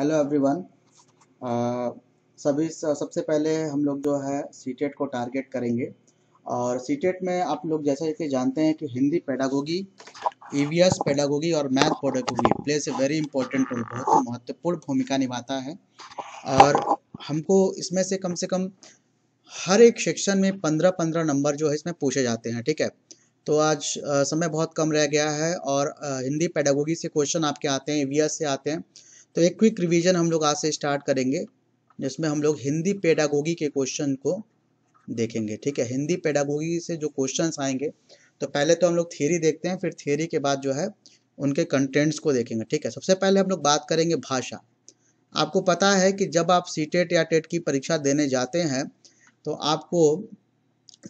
hello everyone uh, सभी सबसे पहले हम लोग जो है सी e को टारगेट करेंगे और सी e में आप लोग जैसे कि जानते हैं कि हिंदी पैडागोगी ईवीएस पैडागोगी और math pedagogy plays a very important role बहुत महत्वपूर्ण भूमिका निभाता है और हमको इसमें से कम से कम हर एक सेक्शन में पंद्रह पंद्रह नंबर जो है इसमें पूछे जाते हैं ठीक है तो आज आ, uh, समय बहुत कम रह गया है और आ, uh, हिंदी पैडागोगी से क्वेश्चन आपके आते हैं ई e से आते हैं तो एक क्विक रिवीजन हम लोग आज से स्टार्ट करेंगे जिसमें हम लोग हिंदी पेडागोगी के क्वेश्चन को देखेंगे ठीक है हिंदी पेडागोगी से जो क्वेश्चंस आएंगे तो पहले तो हम लोग थ्योरी देखते हैं फिर थियरी के बाद जो है उनके कंटेंट्स को देखेंगे ठीक है सबसे पहले हम लोग बात करेंगे भाषा आपको पता है कि जब आप सी टेट e या टेट e की परीक्षा देने जाते हैं तो आपको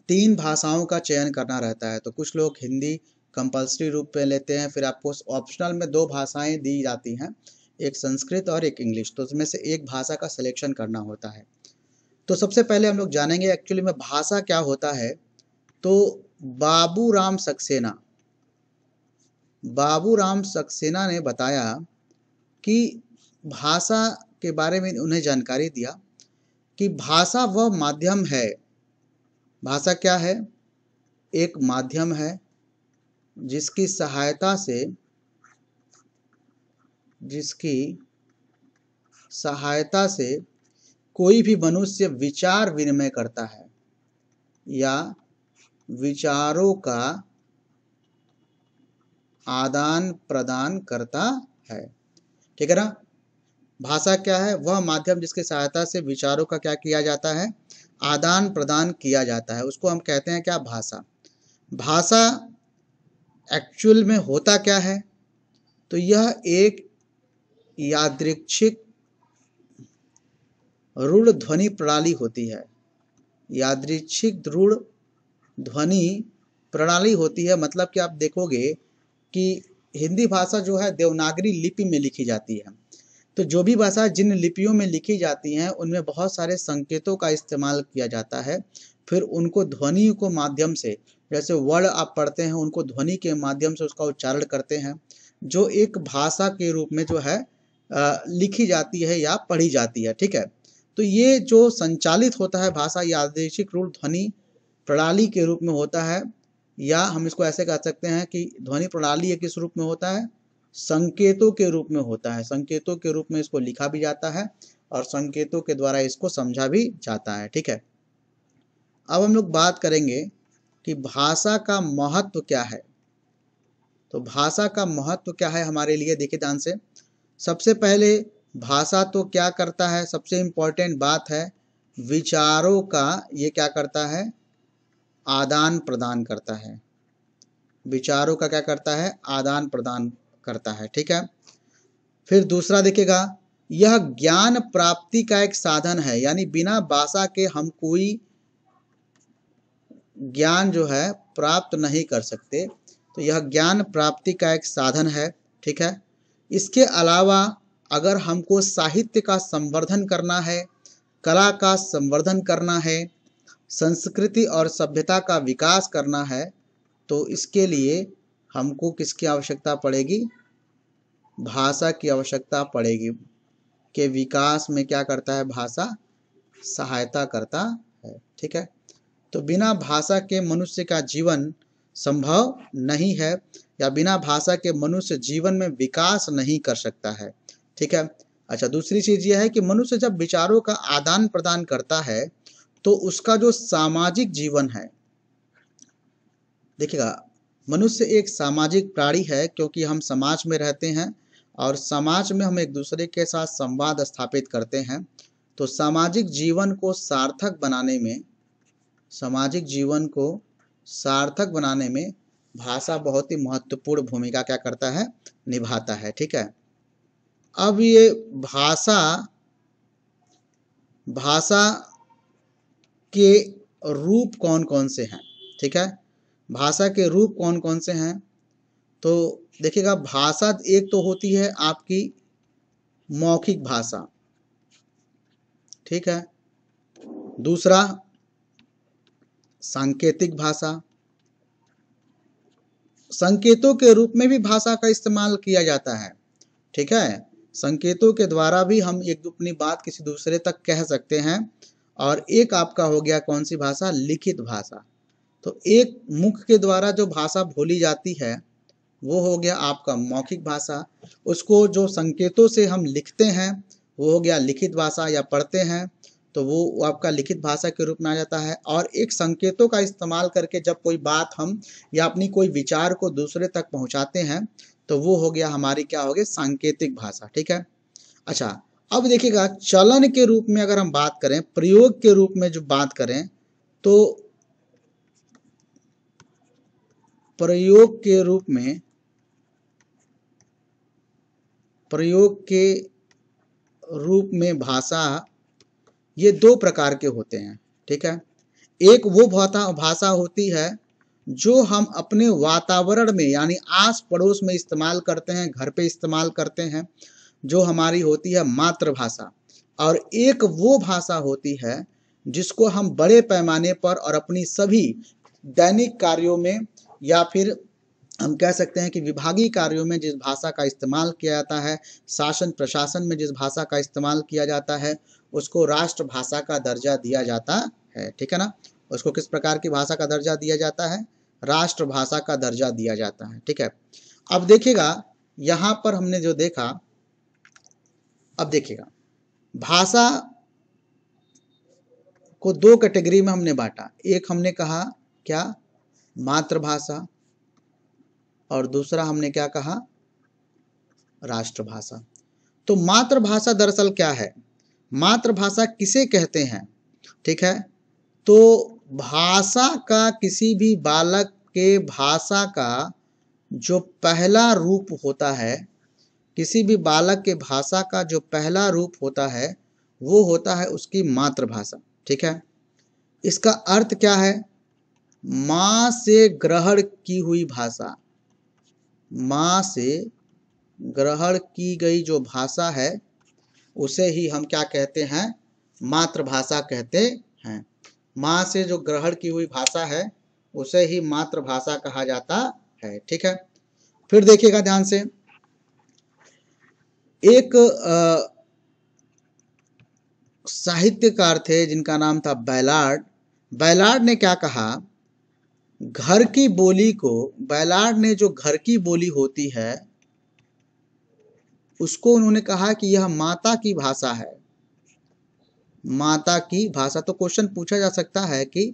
तीन भाषाओं का चयन करना रहता है तो कुछ लोग हिंदी कंपल्सरी रूप में लेते हैं फिर आपको ऑप्शनल में दो भाषाएं दी जाती हैं एक संस्कृत और एक इंग्लिश तो उसमें से एक भाषा का सिलेक्शन करना होता है तो सबसे पहले हम लोग जानेंगे एक्चुअली में भाषा क्या होता है तो बाबू राम सक्सेना बाबू राम सक्सेना ने बताया कि भाषा के बारे में उन्हें जानकारी दिया कि भाषा वह माध्यम है भाषा क्या है एक माध्यम है जिसकी सहायता से जिसकी सहायता से कोई भी मनुष्य विचार विनिमय करता है या विचारों का आदान प्रदान करता है ठीक है ना भाषा क्या है वह माध्यम जिसकी सहायता से विचारों का क्या किया जाता है आदान प्रदान किया जाता है उसको हम कहते हैं क्या भाषा भाषा एक्चुअल में होता क्या है तो यह एक यादृक्षिक रूढ़ ध्वनि प्रणाली होती है यादृक्षिक रूढ़ ध्वनि प्रणाली होती है मतलब कि आप देखोगे कि हिंदी भाषा जो है देवनागरी लिपि में लिखी जाती है तो जो भी भाषा जिन लिपियों में लिखी जाती हैं उनमें बहुत सारे संकेतों का इस्तेमाल किया जाता है फिर उनको ध्वनि को माध्यम से जैसे वर्ड आप पढ़ते हैं उनको ध्वनि के माध्यम से उसका उच्चारण करते हैं जो एक भाषा के रूप में जो है लिखी जाती है या पढ़ी जाती है ठीक है तो ये जो संचालित होता है भाषा या आदेशिक रूप ध्वनि प्रणाली के रूप में होता है या हम इसको ऐसे कह सकते हैं कि ध्वनि प्रणाली किस रूप में होता है संकेतों के रूप में होता है संकेतों के रूप में इसको लिखा भी जाता है और संकेतों के द्वारा इसको समझा भी जाता है ठीक है अब हम लोग बात करेंगे कि भाषा का महत्व क्या है तो भाषा का महत्व क्या है हमारे लिए देखिए ध्यान से सबसे पहले भाषा तो क्या करता है सबसे इम्पोर्टेंट बात है विचारों का ये क्या करता है आदान प्रदान करता है विचारों का क्या करता है आदान प्रदान करता है ठीक है फिर दूसरा देखेगा यह ज्ञान प्राप्ति का एक साधन है यानी बिना भाषा के हम कोई ज्ञान जो है प्राप्त नहीं कर सकते तो यह ज्ञान प्राप्ति का एक साधन है ठीक है इसके अलावा अगर हमको साहित्य का संवर्धन करना है कला का संवर्धन करना है संस्कृति और सभ्यता का विकास करना है तो इसके लिए हमको किसकी आवश्यकता पड़ेगी भाषा की आवश्यकता पड़ेगी के विकास में क्या करता है भाषा सहायता करता है ठीक है तो बिना भाषा के मनुष्य का जीवन संभव नहीं है या बिना भाषा के मनुष्य जीवन में विकास नहीं कर सकता है ठीक है अच्छा दूसरी चीज यह है कि मनुष्य जब विचारों का आदान प्रदान करता है तो उसका जो सामाजिक जीवन है देखिएगा मनुष्य एक सामाजिक प्राणी है क्योंकि हम समाज में रहते हैं और समाज में हम एक दूसरे के साथ संवाद स्थापित करते हैं तो सामाजिक जीवन को सार्थक बनाने में सामाजिक जीवन को सार्थक बनाने में भाषा बहुत ही महत्वपूर्ण भूमिका क्या करता है निभाता है ठीक है अब ये भाषा भाषा के रूप कौन कौन से हैं ठीक है भाषा के रूप कौन कौन से हैं तो देखिएगा भाषा एक तो होती है आपकी मौखिक भाषा ठीक है दूसरा सांकेतिक भाषा संकेतों के रूप में भी भाषा का इस्तेमाल किया जाता है ठीक है संकेतों के द्वारा भी हम एक अपनी बात किसी दूसरे तक कह सकते हैं और एक आपका हो गया कौन सी भाषा लिखित भाषा तो एक मुख के द्वारा जो भाषा बोली जाती है वो हो गया आपका मौखिक भाषा उसको जो संकेतों से हम लिखते हैं वो हो गया लिखित भाषा या पढ़ते हैं तो वो आपका लिखित भाषा के रूप में आ जाता है और एक संकेतों का इस्तेमाल करके जब कोई बात हम या अपनी कोई विचार को दूसरे तक पहुंचाते हैं तो वो हो गया हमारी क्या हो गई सांकेतिक भाषा ठीक है अच्छा अब देखिएगा चलन के रूप में अगर हम बात करें प्रयोग के रूप में जो बात करें तो प्रयोग के रूप में प्रयोग के रूप में भाषा ये दो प्रकार के होते हैं ठीक है एक वो भाषा होती है जो हम अपने वातावरण में यानी आस पड़ोस में इस्तेमाल करते हैं घर पे इस्तेमाल करते हैं जो हमारी होती है मातृभाषा और एक वो भाषा होती है जिसको हम बड़े पैमाने पर और अपनी सभी दैनिक कार्यों में या फिर हम कह सकते हैं कि विभागीय कार्यों में जिस भाषा का इस्तेमाल किया जाता है शासन प्रशासन में जिस भाषा का इस्तेमाल किया जाता है उसको राष्ट्रभाषा का दर्जा दिया जाता है ठीक है ना उसको किस प्रकार की भाषा का दर्जा दिया जाता है राष्ट्रभाषा का दर्जा दिया जाता है ठीक है अब देखिएगा यहाँ पर हमने जो देखा अब देखिएगा भाषा को दो कैटेगरी में हमने बांटा एक हमने कहा क्या मातृभाषा और दूसरा हमने क्या कहा राष्ट्रभाषा तो मातृभाषा दरअसल क्या है मातृभाषा किसे कहते हैं ठीक है तो भाषा का किसी भी बालक के भाषा का जो पहला रूप होता है किसी भी बालक के भाषा का जो पहला रूप होता है वो होता है उसकी मातृभाषा ठीक है इसका अर्थ क्या है माँ से ग्रहण की हुई भाषा माँ से ग्रहण की गई जो भाषा है उसे ही हम क्या कहते हैं मातृभाषा कहते हैं माँ से जो ग्रहण की हुई भाषा है उसे ही मातृभाषा कहा जाता है ठीक है फिर देखिएगा ध्यान से एक साहित्यकार थे जिनका नाम था बैलार्ड बैलार्ड ने क्या कहा घर की बोली को बैलाड ने जो घर की बोली होती है उसको उन्होंने कहा कि यह माता की भाषा है माता की भाषा तो क्वेश्चन पूछा जा सकता है कि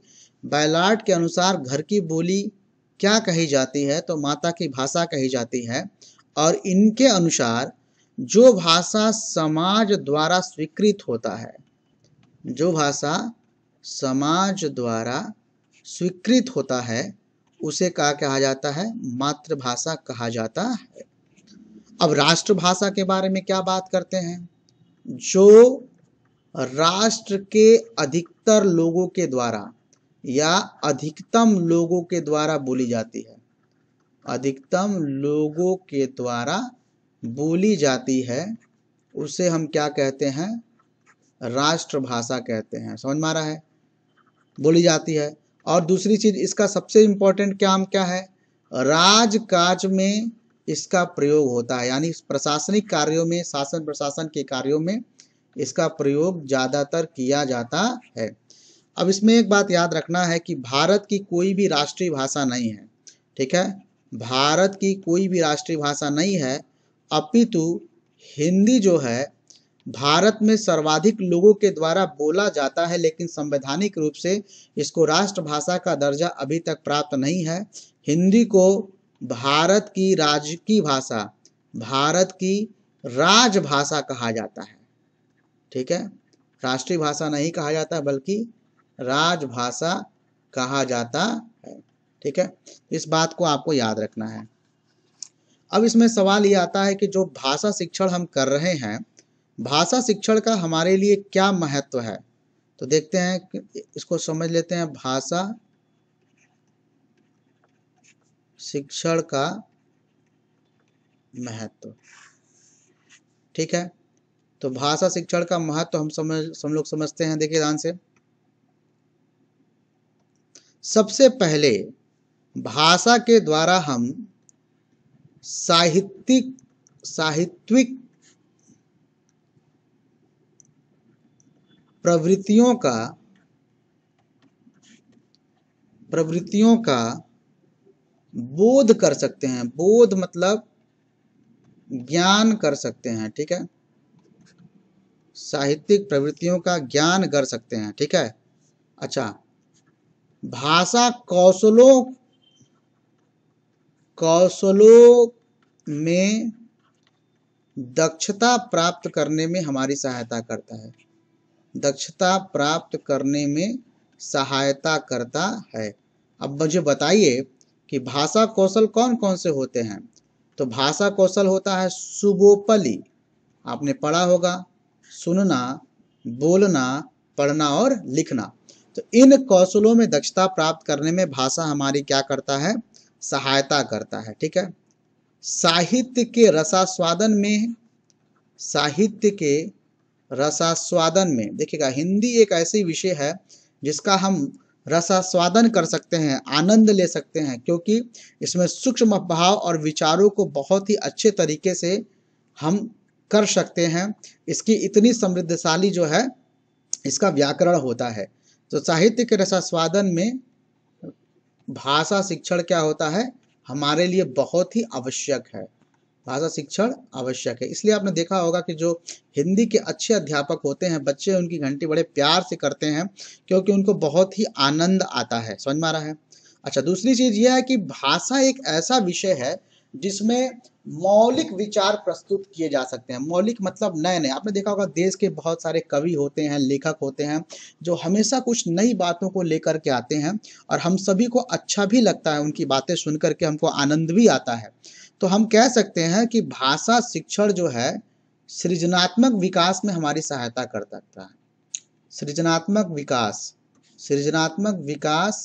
बैलाड के अनुसार घर की बोली क्या कही जाती है तो माता की भाषा कही जाती है और इनके अनुसार जो भाषा समाज द्वारा स्वीकृत होता है जो भाषा समाज द्वारा स्वीकृत होता है उसे क्या कहा जाता है मातृभाषा कहा जाता है अब राष्ट्रभाषा के बारे में क्या बात करते हैं जो राष्ट्र के अधिकतर लोगों के द्वारा या अधिकतम लोगों के द्वारा बोली जाती है अधिकतम लोगों के द्वारा बोली जाती है उसे हम क्या कहते हैं राष्ट्रभाषा कहते हैं समझ में आ रहा है बोली जाती है और दूसरी चीज इसका सबसे इम्पोर्टेंट काम क्या है राजकाज में इसका प्रयोग होता है यानी प्रशासनिक कार्यों में शासन प्रशासन के कार्यों में इसका प्रयोग ज़्यादातर किया जाता है अब इसमें एक बात याद रखना है कि भारत की कोई भी राष्ट्रीय भाषा नहीं है ठीक है भारत की कोई भी राष्ट्रीय भाषा नहीं है अपितु हिंदी जो है भारत में सर्वाधिक लोगों के द्वारा बोला जाता है लेकिन संवैधानिक रूप से इसको राष्ट्रभाषा का दर्जा अभी तक प्राप्त नहीं है हिंदी को भारत की राज्य की भाषा भारत की राजभाषा कहा जाता है ठीक है राष्ट्रीय भाषा नहीं कहा जाता बल्कि राजभाषा कहा जाता है ठीक है इस बात को आपको याद रखना है अब इसमें सवाल ये आता है कि जो भाषा शिक्षण हम कर रहे हैं भाषा शिक्षण का हमारे लिए क्या महत्व है तो देखते हैं इसको समझ लेते हैं भाषा शिक्षण का महत्व ठीक है तो भाषा शिक्षण का महत्व हम समझ हम लोग समझते हैं देखिए ध्यान से सबसे पहले भाषा के द्वारा हम साहित्यिक साहित्विक प्रवृत्तियों का प्रवृत्तियों का बोध कर सकते हैं बोध मतलब ज्ञान कर सकते हैं ठीक है साहित्यिक प्रवृत्तियों का ज्ञान कर सकते हैं ठीक है अच्छा भाषा कौशलों कौशलों में दक्षता प्राप्त करने में हमारी सहायता करता है दक्षता प्राप्त करने में सहायता करता है अब मुझे बताइए कि भाषा कौशल कौन कौन से होते हैं तो भाषा कौशल होता है सुबोपली आपने पढ़ा होगा सुनना बोलना पढ़ना और लिखना तो इन कौशलों में दक्षता प्राप्त करने में भाषा हमारी क्या करता है सहायता करता है ठीक है साहित्य के रसास्वादन में साहित्य के रसास्वादन में देखिएगा हिंदी एक ऐसी विषय है जिसका हम रसास्वादन कर सकते हैं आनंद ले सकते हैं क्योंकि इसमें सूक्ष्म भाव और विचारों को बहुत ही अच्छे तरीके से हम कर सकते हैं इसकी इतनी समृद्धशाली जो है इसका व्याकरण होता है तो साहित्य के रसास्वादन में भाषा शिक्षण क्या होता है हमारे लिए बहुत ही आवश्यक है भाषा शिक्षण आवश्यक है इसलिए आपने देखा होगा कि जो हिंदी के अच्छे अध्यापक होते हैं बच्चे उनकी घंटी बड़े प्यार से करते हैं क्योंकि उनको बहुत ही आनंद आता है समझ में आ रहा है अच्छा दूसरी चीज़ यह है कि भाषा एक ऐसा विषय है जिसमें मौलिक विचार प्रस्तुत किए जा सकते हैं मौलिक मतलब नए नए आपने देखा होगा देश के बहुत सारे कवि होते हैं लेखक होते हैं जो हमेशा कुछ नई बातों को लेकर के आते हैं और हम सभी को अच्छा भी लगता है उनकी बातें सुन करके हमको आनंद भी आता है तो हम कह सकते हैं कि भाषा शिक्षण जो है सृजनात्मक विकास में हमारी सहायता कर सकता है सृजनात्मक विकास सृजनात्मक विकास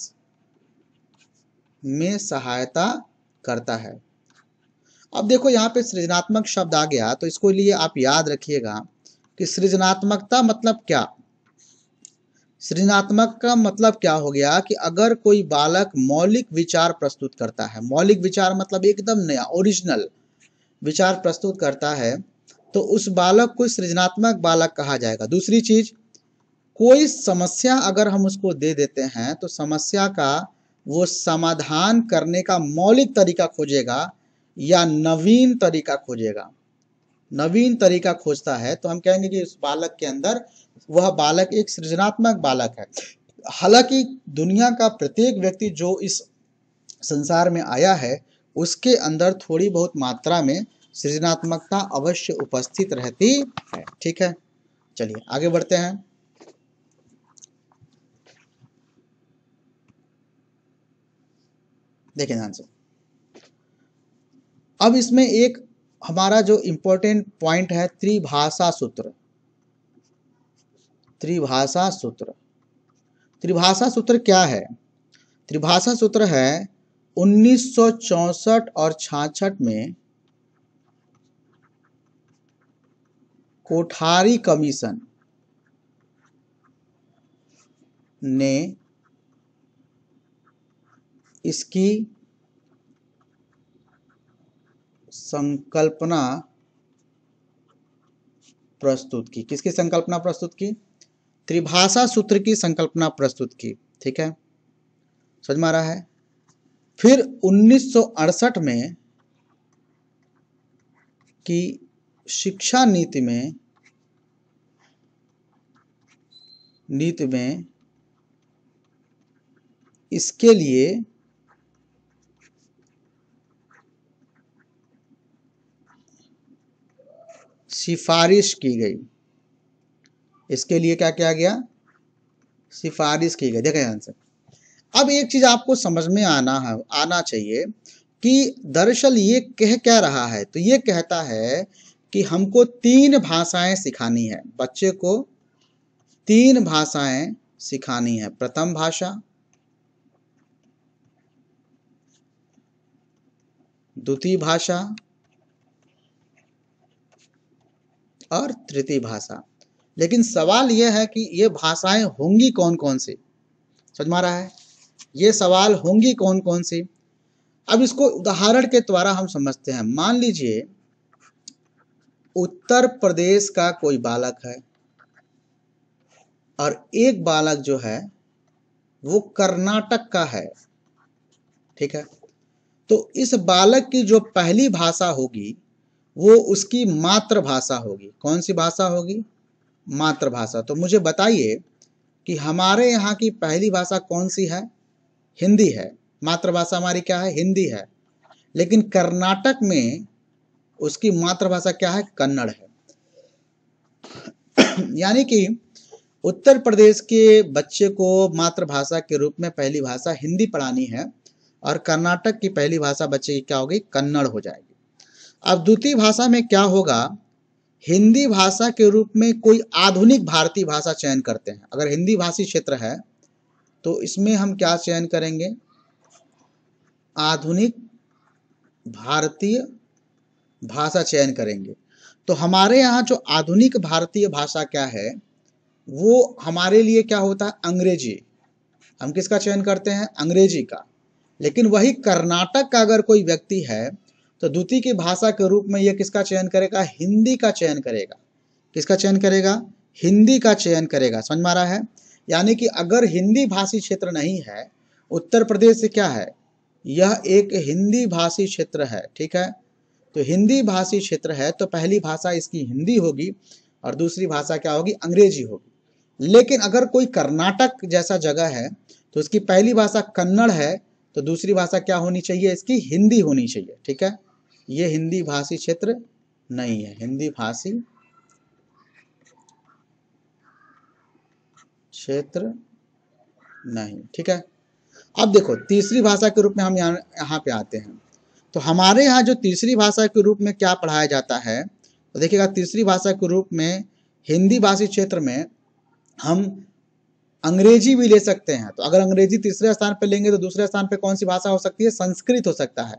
में सहायता करता है अब देखो यहाँ पे सृजनात्मक शब्द आ गया तो इसको लिए आप याद रखिएगा कि सृजनात्मकता मतलब क्या सृजनात्मक का मतलब क्या हो गया कि अगर कोई बालक मौलिक विचार प्रस्तुत करता है मौलिक विचार मतलब एकदम नया ओरिजिनल विचार प्रस्तुत करता है तो उस बालक को सृजनात्मक बालक कहा जाएगा दूसरी चीज कोई समस्या अगर हम उसको दे देते हैं तो समस्या का वो समाधान करने का मौलिक तरीका खोजेगा या नवीन तरीका खोजेगा नवीन तरीका खोजता है तो हम कहेंगे कि उस बालक के अंदर वह बालक एक सृजनात्मक बालक है हालांकि दुनिया का प्रत्येक व्यक्ति जो इस संसार में आया है उसके अंदर थोड़ी बहुत मात्रा में सृजनात्मकता अवश्य उपस्थित रहती है ठीक है चलिए आगे बढ़ते हैं देखिए ध्यान से अब इसमें एक हमारा जो इंपॉर्टेंट पॉइंट है त्रिभाषा सूत्र त्रिभाषा सूत्र त्रिभाषा सूत्र क्या है त्रिभाषा सूत्र है 1964 और छाछठ में कोठारी कमीशन ने इसकी संकल्पना प्रस्तुत की किसकी संकल्पना प्रस्तुत की त्रिभाषा सूत्र की संकल्पना प्रस्तुत की ठीक है समझ में आ रहा है फिर 1968 में की शिक्षा नीति में नीति में इसके लिए सिफारिश की गई इसके लिए क्या किया गया सिफारिश की गई देखें ध्यान से अब एक चीज़ आपको समझ में आना है आना चाहिए कि दरअसल ये कह क्या रहा है तो ये कहता है कि हमको तीन भाषाएं सिखानी है बच्चे को तीन भाषाएं सिखानी है प्रथम भाषा द्वितीय भाषा और तृतीय भाषा लेकिन सवाल यह है कि ये भाषाएं होंगी कौन कौन सी समझ मारा रहा है ये सवाल होंगी कौन कौन सी अब इसको उदाहरण के द्वारा हम समझते हैं मान लीजिए उत्तर प्रदेश का कोई बालक है और एक बालक जो है वो कर्नाटक का है ठीक है तो इस बालक की जो पहली भाषा होगी वो उसकी मातृभाषा होगी कौन सी भाषा होगी मातृभाषा तो मुझे बताइए कि हमारे यहाँ की पहली भाषा कौन सी है हिंदी है मातृभाषा हमारी क्या है हिंदी है लेकिन कर्नाटक में उसकी मातृभाषा क्या है कन्नड़ है यानी कि उत्तर प्रदेश के बच्चे को मातृभाषा के रूप में पहली भाषा हिंदी पढ़ानी है और कर्नाटक की पहली भाषा बच्चे की क्या होगी कन्नड़ हो जाएगी अब द्वितीय भाषा में क्या होगा हिंदी भाषा के रूप में कोई आधुनिक भारतीय भाषा चयन करते हैं अगर हिंदी भाषी क्षेत्र है तो इसमें हम क्या चयन करेंगे आधुनिक भारतीय भाषा चयन करेंगे तो हमारे यहाँ जो आधुनिक भारतीय भाषा क्या है वो हमारे लिए क्या होता है अंग्रेजी हम किसका चयन करते हैं अंग्रेजी का लेकिन वही कर्नाटक का अगर कोई व्यक्ति है तो द्वितीय की भाषा के रूप में यह किसका चयन करेगा हिंदी का चयन करेगा किसका चयन करेगा हिंदी का चयन करेगा समझ मारा रहा है यानी कि अगर हिंदी भाषी क्षेत्र नहीं है उत्तर प्रदेश से क्या है यह एक हिंदी भाषी क्षेत्र है ठीक है तो हिंदी भाषी क्षेत्र है तो पहली भाषा इसकी हिंदी होगी और दूसरी भाषा क्या होगी अंग्रेजी होगी लेकिन अगर कोई कर्नाटक जैसा जगह है तो उसकी पहली भाषा कन्नड़ है तो दूसरी भाषा क्या होनी चाहिए इसकी हिंदी होनी चाहिए ठीक है ये हिंदी भाषी क्षेत्र नहीं है हिंदी भाषी क्षेत्र नहीं ठीक है अब देखो तीसरी भाषा के रूप में हम यहाँ यहाँ पे आते हैं तो हमारे यहाँ जो तीसरी भाषा के रूप में क्या पढ़ाया जाता है तो देखिएगा तीसरी भाषा के रूप में हिंदी भाषी क्षेत्र में हम अंग्रेजी भी ले सकते हैं तो अगर अंग्रेजी तीसरे स्थान पर लेंगे तो दूसरे स्थान पर कौन सी भाषा हो सकती है संस्कृत हो सकता है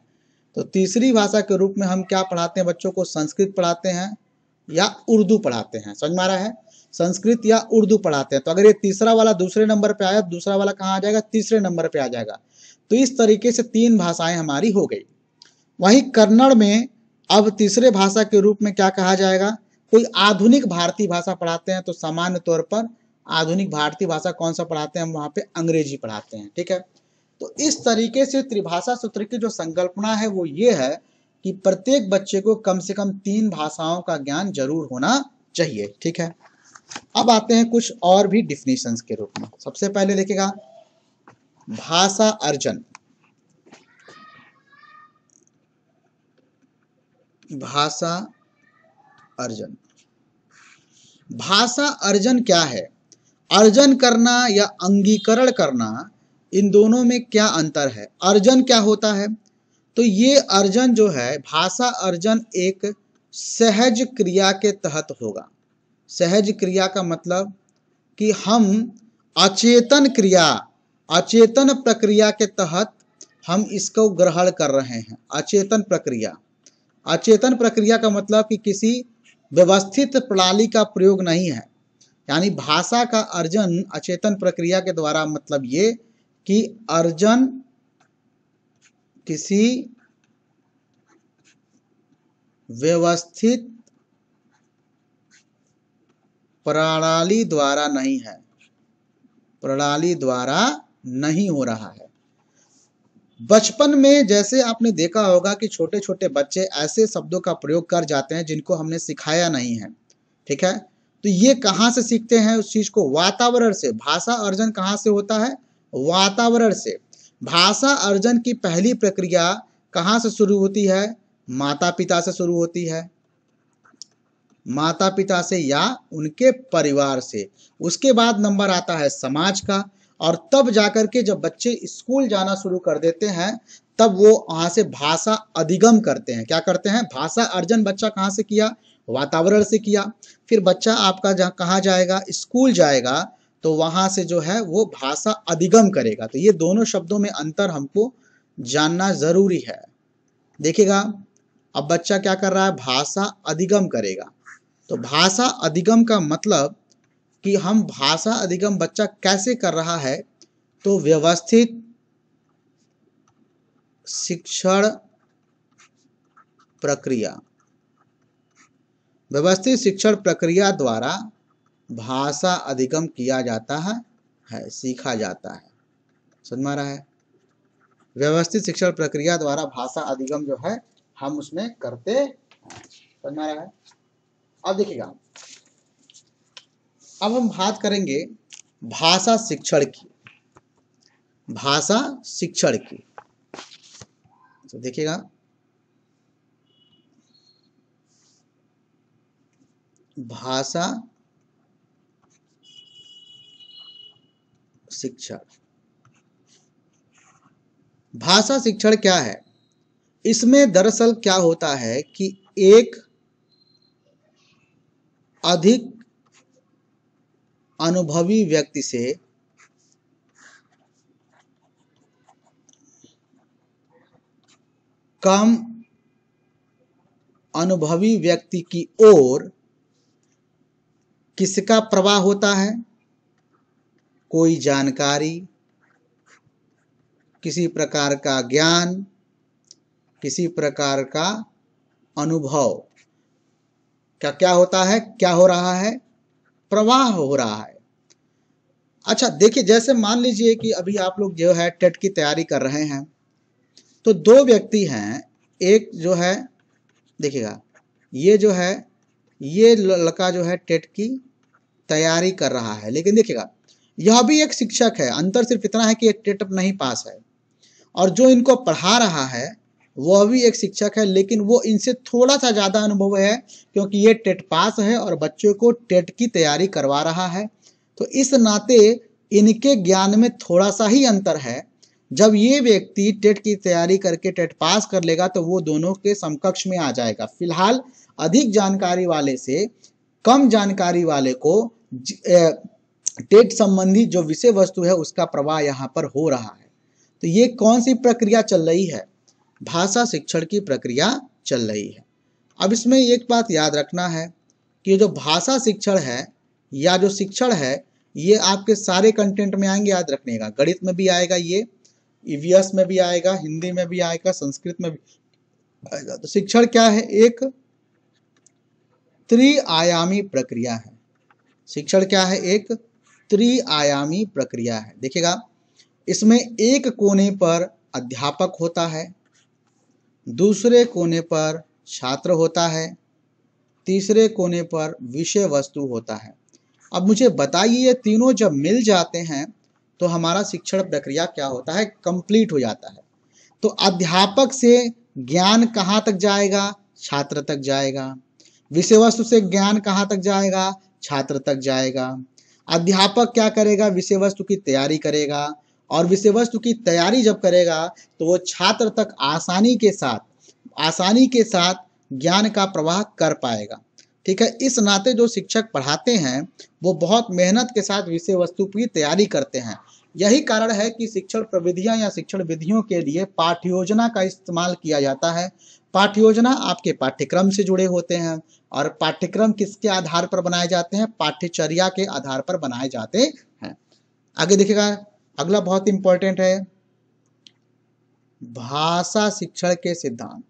तो तीसरी भाषा के रूप में हम क्या पढ़ाते हैं बच्चों को संस्कृत पढ़ाते हैं या उर्दू पढ़ाते हैं समझ में आ रहा है संस्कृत या उर्दू पढ़ाते हैं तो अगर ये तीसरा वाला दूसरे नंबर पे आया दूसरा वाला कहाँ आ जाएगा तीसरे नंबर पे आ जाएगा तो इस तरीके से तीन भाषाएं हमारी हो गई वहीं कन्नड़ में अब तीसरे भाषा के रूप में क्या कहा जाएगा कोई आधुनिक भारतीय भाषा पढ़ाते हैं तो सामान्य तौर पर आधुनिक भारतीय भाषा कौन सा पढ़ाते हैं हम वहाँ पे अंग्रेजी पढ़ाते हैं ठीक है तो इस तरीके से त्रिभाषा सूत्र की जो संकल्पना है वो ये है कि प्रत्येक बच्चे को कम से कम तीन भाषाओं का ज्ञान जरूर होना चाहिए ठीक है अब आते हैं कुछ और भी डिफिनेशन के रूप में सबसे पहले देखिएगा भाषा अर्जन भाषा अर्जन भाषा अर्जन क्या है अर्जन करना या अंगीकरण करना इन दोनों में क्या अंतर है अर्जन क्या होता है तो ये अर्जन जो है भाषा अर्जन एक सहज क्रिया के तहत होगा सहज क्रिया का मतलब कि हम अचेतन क्रिया अचेतन प्रक्रिया के तहत हम इसको ग्रहण कर रहे हैं अचेतन प्रक्रिया अचेतन प्रक्रिया का मतलब कि किसी व्यवस्थित प्रणाली का प्रयोग नहीं है यानी भाषा का अर्जन अचेतन प्रक्रिया के द्वारा मतलब ये कि अर्जन किसी व्यवस्थित प्रणाली द्वारा नहीं है प्रणाली द्वारा नहीं हो रहा है बचपन में जैसे आपने देखा होगा कि छोटे छोटे बच्चे ऐसे शब्दों का प्रयोग कर जाते हैं जिनको हमने सिखाया नहीं है ठीक है तो ये कहाँ से सीखते हैं उस चीज़ को वातावरण से भाषा अर्जन कहाँ से होता है वातावरण से भाषा अर्जन की पहली प्रक्रिया कहाँ से शुरू होती है माता पिता से शुरू होती है माता पिता से या उनके परिवार से उसके बाद नंबर आता है समाज का और तब जाकर के जब बच्चे स्कूल जाना शुरू कर देते हैं तब वो वहां से भाषा अधिगम करते हैं क्या करते हैं भाषा अर्जन बच्चा कहाँ से किया वातावरण से किया फिर बच्चा आपका जहाँ कहाँ जाएगा स्कूल जाएगा तो वहां से जो है वो भाषा अधिगम करेगा तो ये दोनों शब्दों में अंतर हमको जानना जरूरी है देखिएगा अब बच्चा क्या कर रहा है भाषा अधिगम करेगा तो भाषा अधिगम का मतलब कि हम भाषा अधिगम बच्चा कैसे कर रहा है तो व्यवस्थित शिक्षण प्रक्रिया व्यवस्थित शिक्षण प्रक्रिया द्वारा भाषा अधिगम किया जाता है, है सीखा जाता है समझ रहा है व्यवस्थित शिक्षण प्रक्रिया द्वारा भाषा अधिगम जो है हम उसमें करते समझ रहा है अब देखिएगा अब हम बात करेंगे भाषा शिक्षण की भाषा शिक्षण की तो देखिएगा भाषा शिक्षण भाषा शिक्षण क्या है इसमें दरअसल क्या होता है कि एक अधिक अनुभवी व्यक्ति से कम अनुभवी व्यक्ति की ओर किसका प्रवाह होता है कोई जानकारी किसी प्रकार का ज्ञान किसी प्रकार का अनुभव क्या क्या होता है क्या हो रहा है प्रवाह हो रहा है अच्छा देखिए जैसे मान लीजिए कि अभी आप लोग जो है टेट की तैयारी कर रहे हैं तो दो व्यक्ति हैं एक जो है देखिएगा ये जो है ये लड़का जो है टेट की तैयारी कर रहा है लेकिन देखिएगा यह भी एक शिक्षक है अंतर सिर्फ इतना है कि एक टेटअप नहीं पास है और जो इनको पढ़ा रहा है वह भी एक शिक्षक है लेकिन वो इनसे थोड़ा सा ज़्यादा अनुभव है क्योंकि ये टेट पास है और बच्चों को टेट की तैयारी करवा रहा है तो इस नाते इनके ज्ञान में थोड़ा सा ही अंतर है जब ये व्यक्ति टेट की तैयारी करके टेट पास कर लेगा तो वो दोनों के समकक्ष में आ जाएगा फिलहाल अधिक जानकारी वाले से कम जानकारी वाले को टेट संबंधी जो विषय वस्तु है उसका प्रवाह यहाँ पर हो रहा है तो ये कौन सी प्रक्रिया चल रही है भाषा शिक्षण की प्रक्रिया चल रही है अब इसमें एक बात याद रखना है कि जो भाषा शिक्षण है या जो शिक्षण है ये आपके सारे कंटेंट में आएंगे याद रखने का गणित में भी आएगा ये ईवीएस e में भी आएगा हिंदी में भी आएगा संस्कृत में भी आएगा तो शिक्षण क्या है एक त्रिआयामी प्रक्रिया है शिक्षण क्या है एक त्रिआयामी प्रक्रिया है देखिएगा इसमें एक कोने पर अध्यापक होता है दूसरे कोने पर छात्र होता है तीसरे कोने पर विषय वस्तु होता है अब मुझे बताइए ये तीनों जब मिल जाते हैं तो हमारा शिक्षण प्रक्रिया क्या होता है कंप्लीट हो जाता है तो अध्यापक से ज्ञान कहाँ तक जाएगा छात्र तक जाएगा विषय वस्तु से ज्ञान कहाँ तक जाएगा छात्र तक जाएगा अध्यापक क्या करेगा विषय वस्तु की तैयारी करेगा और विषय वस्तु की तैयारी जब करेगा तो वो छात्र तक आसानी के साथ आसानी के साथ ज्ञान का प्रवाह कर पाएगा ठीक है इस नाते जो शिक्षक पढ़ाते हैं वो बहुत मेहनत के साथ विषय वस्तु की तैयारी करते हैं यही कारण है कि शिक्षण प्रविधियां या शिक्षण विधियों के लिए पाठ्य योजना का इस्तेमाल किया जाता है पाठ्य योजना आपके पाठ्यक्रम से जुड़े होते हैं और पाठ्यक्रम किसके आधार पर बनाए जाते हैं पाठ्यचर्या के आधार पर बनाए जाते हैं आगे देखिएगा अगला बहुत इंपॉर्टेंट है भाषा शिक्षण के सिद्धांत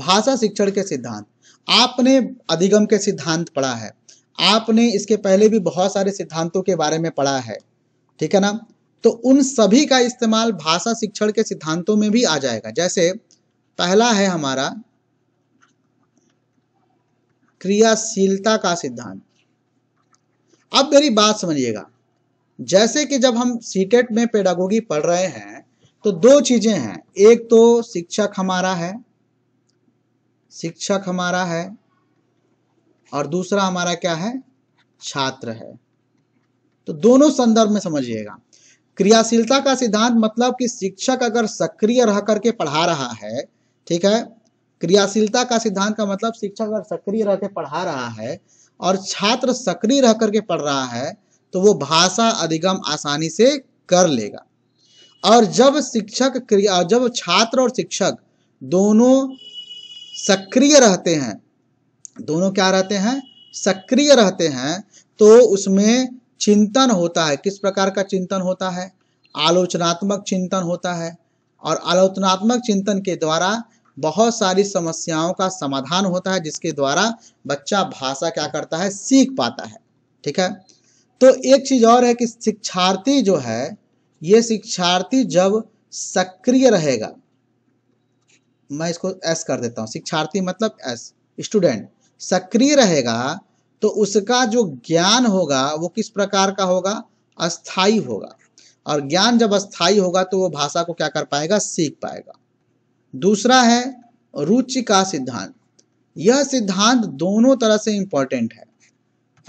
भाषा शिक्षण के सिद्धांत आपने अधिगम के सिद्धांत पढ़ा है आपने इसके पहले भी बहुत सारे सिद्धांतों के बारे में पढ़ा है ठीक है ना तो उन सभी का इस्तेमाल भाषा शिक्षण के सिद्धांतों में भी आ जाएगा जैसे पहला है हमारा क्रियाशीलता का सिद्धांत अब मेरी बात समझिएगा जैसे कि जब हम सीटेट में पेडागोगी पढ़ रहे हैं तो दो चीजें हैं एक तो शिक्षक हमारा है शिक्षक हमारा है और दूसरा हमारा क्या है छात्र है तो दोनों संदर्भ में समझिएगा क्रियाशीलता का सिद्धांत मतलब कि शिक्षक अगर सक्रिय रह करके पढ़ा रहा है ठीक है क्रियाशीलता का सिद्धांत का मतलब शिक्षक अगर सक्रिय रह के पढ़ा रहा है और छात्र सक्रिय रह करके पढ़ रहा है तो वो भाषा अधिगम आसानी से कर लेगा और जब शिक्षक क्रिया जब छात्र और शिक्षक दोनों सक्रिय रहते हैं दोनों क्या रहते हैं सक्रिय रहते हैं तो उसमें चिंतन होता है किस प्रकार का चिंतन होता है आलोचनात्मक चिंतन होता है और आलोचनात्मक चिंतन के द्वारा बहुत सारी समस्याओं का समाधान होता है जिसके द्वारा बच्चा भाषा क्या करता है सीख पाता है ठीक है तो एक चीज़ और है कि शिक्षार्थी जो है ये शिक्षार्थी जब सक्रिय रहेगा मैं इसको एस कर देता हूँ शिक्षार्थी मतलब एस स्टूडेंट सक्रिय रहेगा तो उसका जो ज्ञान होगा वो किस प्रकार का होगा अस्थाई होगा और ज्ञान जब अस्थाई होगा तो वो भाषा को क्या कर पाएगा सीख पाएगा दूसरा है रुचि का सिद्धांत यह सिद्धांत दोनों तरह से इंपॉर्टेंट है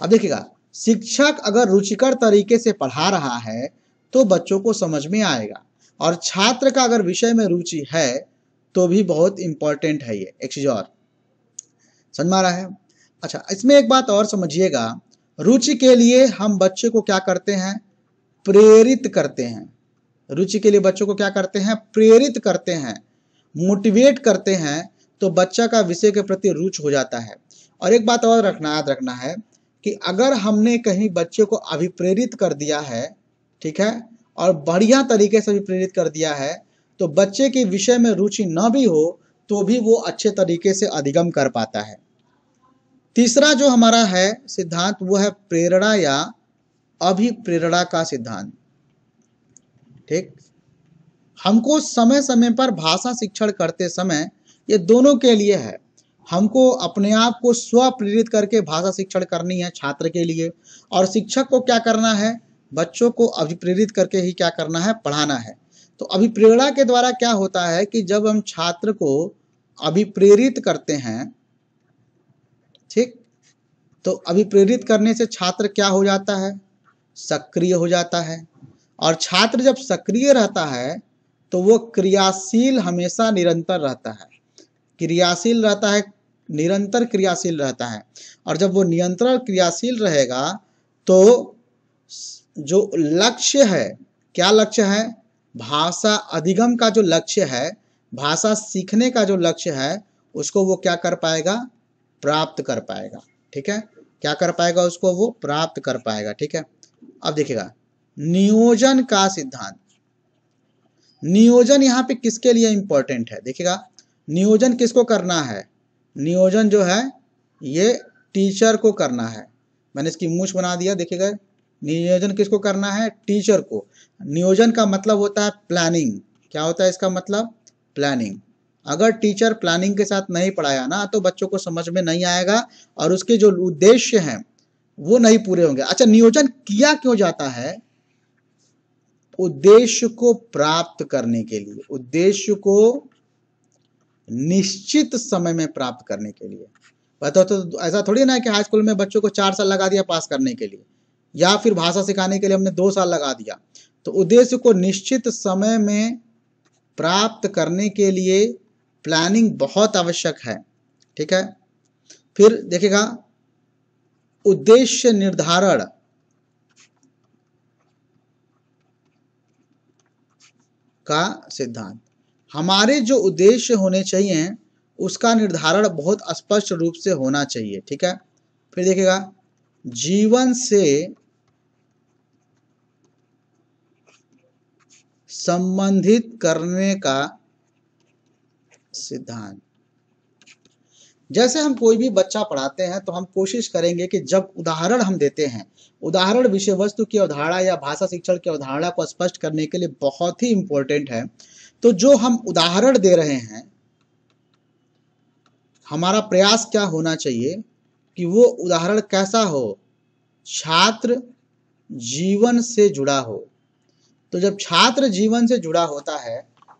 अब देखिएगा शिक्षक अगर रुचिकर तरीके से पढ़ा रहा है तो बच्चों को समझ में आएगा और छात्र का अगर विषय में रुचि है तो भी बहुत इंपॉर्टेंट है ये एक्सजॉर समझ मारा है अच्छा इसमें एक बात और समझिएगा रुचि के लिए हम बच्चे को क्या करते हैं प्रेरित करते हैं रुचि के लिए बच्चों को क्या करते हैं प्रेरित करते हैं मोटिवेट करते हैं तो बच्चा का विषय के प्रति रुचि हो जाता है और एक बात और रखना याद रखना है कि अगर हमने कहीं बच्चे को अभिप्रेरित कर दिया है ठीक है और बढ़िया तरीके से अभिप्रेरित कर दिया है तो बच्चे की विषय में रुचि न भी हो तो भी वो अच्छे तरीके से अधिगम कर पाता है तीसरा जो हमारा है सिद्धांत वो है प्रेरणा या अभिप्रेरणा का सिद्धांत ठीक हमको समय समय पर भाषा शिक्षण करते समय ये दोनों के लिए है हमको अपने आप को स्व प्रेरित करके भाषा शिक्षण करनी है छात्र के लिए और शिक्षक को क्या करना है बच्चों को अभिप्रेरित करके ही क्या करना है पढ़ाना है तो अभिप्रेरणा के द्वारा क्या होता है कि जब हम छात्र को अभिप्रेरित करते हैं ठीक तो अभिप्रेरित करने से छात्र क्या हो जाता है सक्रिय हो जाता है और छात्र जब सक्रिय रहता है तो वो क्रियाशील हमेशा निरंतर रहता है क्रियाशील रहता है निरंतर क्रियाशील रहता है और जब वो नियंत्रण क्रियाशील रहेगा तो जो लक्ष्य है क्या लक्ष्य है भाषा अधिगम का जो लक्ष्य है भाषा सीखने का जो लक्ष्य है उसको वो क्या कर पाएगा प्राप्त कर पाएगा ठीक है क्या कर पाएगा उसको वो प्राप्त कर पाएगा ठीक है अब देखिएगा नियोजन का सिद्धांत नियोजन यहाँ पे किसके लिए इंपॉर्टेंट है देखिएगा नियोजन किसको करना है नियोजन जो है ये टीचर को करना है मैंने इसकी मूछ बना दिया देखिएगा नियोजन किसको करना है टीचर को नियोजन का मतलब होता है प्लानिंग क्या होता है इसका मतलब प्लानिंग अगर टीचर प्लानिंग के साथ नहीं पढ़ाया ना तो बच्चों को समझ में नहीं आएगा और उसके जो उद्देश्य हैं वो नहीं पूरे होंगे अच्छा नियोजन किया क्यों जाता है उद्देश्य को प्राप्त करने के लिए उद्देश्य को निश्चित समय में प्राप्त करने के लिए बताओ तो ऐसा थोड़ी ना कि हाई स्कूल में बच्चों को चार साल लगा दिया पास करने के लिए या फिर भाषा सिखाने के लिए हमने दो साल लगा दिया तो उद्देश्य को निश्चित समय में प्राप्त करने के लिए प्लानिंग बहुत आवश्यक है ठीक है फिर देखेगा उद्देश्य निर्धारण का सिद्धांत हमारे जो उद्देश्य होने चाहिए उसका निर्धारण बहुत स्पष्ट रूप से होना चाहिए ठीक है फिर देखेगा जीवन से संबंधित करने का सिद्धांत जैसे हम कोई भी बच्चा पढ़ाते हैं तो हम कोशिश करेंगे कि जब उदाहरण हम देते हैं उदाहरण विषय वस्तु की अवधारणा या भाषा शिक्षण की अवधारणा को स्पष्ट करने के लिए बहुत ही इंपॉर्टेंट है तो जो हम उदाहरण दे रहे हैं हमारा प्रयास क्या होना चाहिए कि वो उदाहरण कैसा हो छात्र जीवन से जुड़ा हो तो जब छात्र जीवन से जुड़ा होता है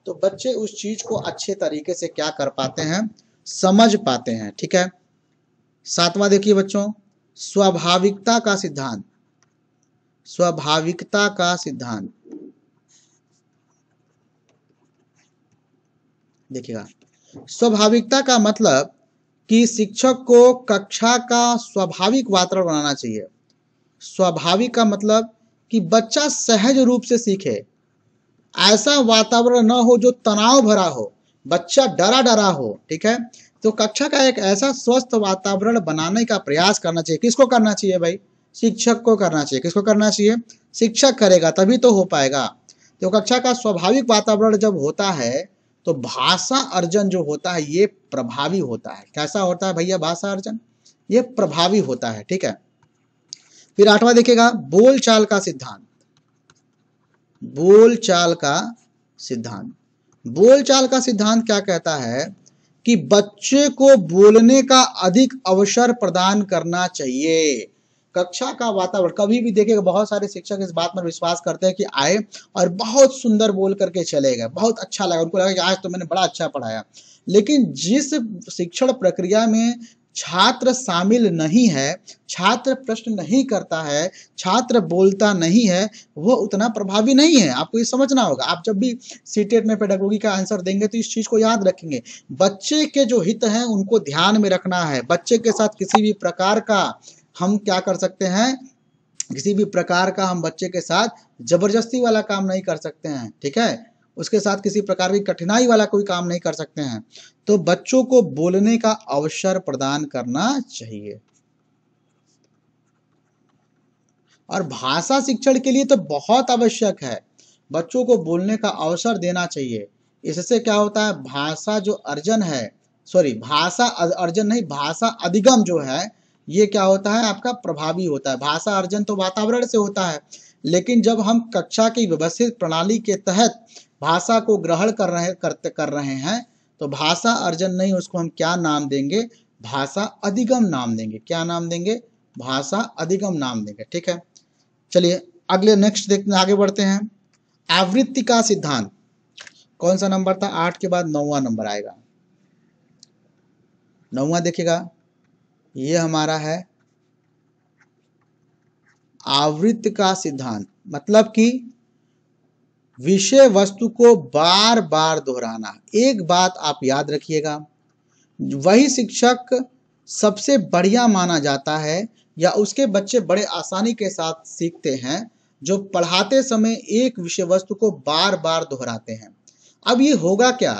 तो बच्चे उस चीज को अच्छे तरीके से क्या कर पाते हैं समझ पाते हैं ठीक है सातवां देखिए बच्चों स्वाभाविकता का सिद्धांत स्वाभाविकता का सिद्धांत देखिएगा स्वाभाविकता का मतलब कि शिक्षक को कक्षा का स्वाभाविक वातावरण बनाना चाहिए स्वाभाविक का मतलब कि बच्चा सहज रूप से सीखे ऐसा वातावरण न हो जो तनाव भरा हो बच्चा डरा डरा हो ठीक है तो कक्षा का एक ऐसा स्वस्थ वातावरण बनाने का प्रयास करना चाहिए किसको करना चाहिए भाई शिक्षक को करना चाहिए किसको करना चाहिए शिक्षक करेगा तभी तो हो पाएगा तो कक्षा का स्वाभाविक वातावरण जब होता है तो भाषा अर्जन जो होता है ये प्रभावी होता है कैसा होता है भैया भाषा अर्जन ये प्रभावी होता है ठीक है फिर आठवां देखिएगा बोलचाल का सिद्धांत बोलचाल का सिद्धांत बोलचाल का सिद्धांत क्या कहता है कि बच्चे को बोलने का अधिक अवसर प्रदान करना चाहिए कक्षा का वातावरण कभी भी देखेगा बहुत सारे शिक्षक इस बात पर विश्वास करते हैं कि आए और बहुत सुंदर बोल करके चले गए बहुत अच्छा लगा उनको लगा कि आज तो मैंने बड़ा अच्छा पढ़ाया लेकिन जिस शिक्षण प्रक्रिया में छात्र शामिल नहीं है छात्र प्रश्न नहीं करता है छात्र बोलता नहीं है वो उतना प्रभावी नहीं है आपको ये समझना होगा आप जब भी सीटेट e में पेडागोगी का आंसर देंगे तो इस चीज़ को याद रखेंगे बच्चे के जो हित हैं उनको ध्यान में रखना है बच्चे के साथ किसी भी प्रकार का हम क्या कर सकते हैं किसी भी प्रकार का हम बच्चे के साथ जबरदस्ती वाला काम नहीं कर सकते हैं ठीक है उसके साथ किसी प्रकार की कठिनाई वाला कोई काम नहीं कर सकते हैं तो बच्चों को बोलने का अवसर प्रदान करना चाहिए और भाषा शिक्षण के लिए तो बहुत आवश्यक है बच्चों को बोलने का अवसर देना चाहिए इससे क्या होता है भाषा जो अर्जन है सॉरी भाषा अर्जन नहीं भाषा अधिगम जो है ये क्या होता है आपका प्रभावी होता है भाषा अर्जन तो वातावरण से होता है लेकिन जब हम कक्षा की व्यवस्थित प्रणाली के तहत भाषा को ग्रहण कर रहे करते कर रहे हैं तो भाषा अर्जन नहीं उसको हम क्या नाम देंगे भाषा अधिगम नाम देंगे क्या नाम देंगे भाषा अधिगम नाम देंगे ठीक है चलिए अगले नेक्स्ट देखते आगे बढ़ते हैं आवृत्ति का सिद्धांत कौन सा नंबर था आठ के बाद नौवा नंबर आएगा नौवा देखेगा ये हमारा है आवृत्त का सिद्धांत मतलब कि विषय वस्तु को बार बार दोहराना एक बात आप याद रखिएगा वही शिक्षक सबसे बढ़िया माना जाता है या उसके बच्चे बड़े आसानी के साथ सीखते हैं जो पढ़ाते समय एक विषय वस्तु को बार बार दोहराते हैं अब ये होगा क्या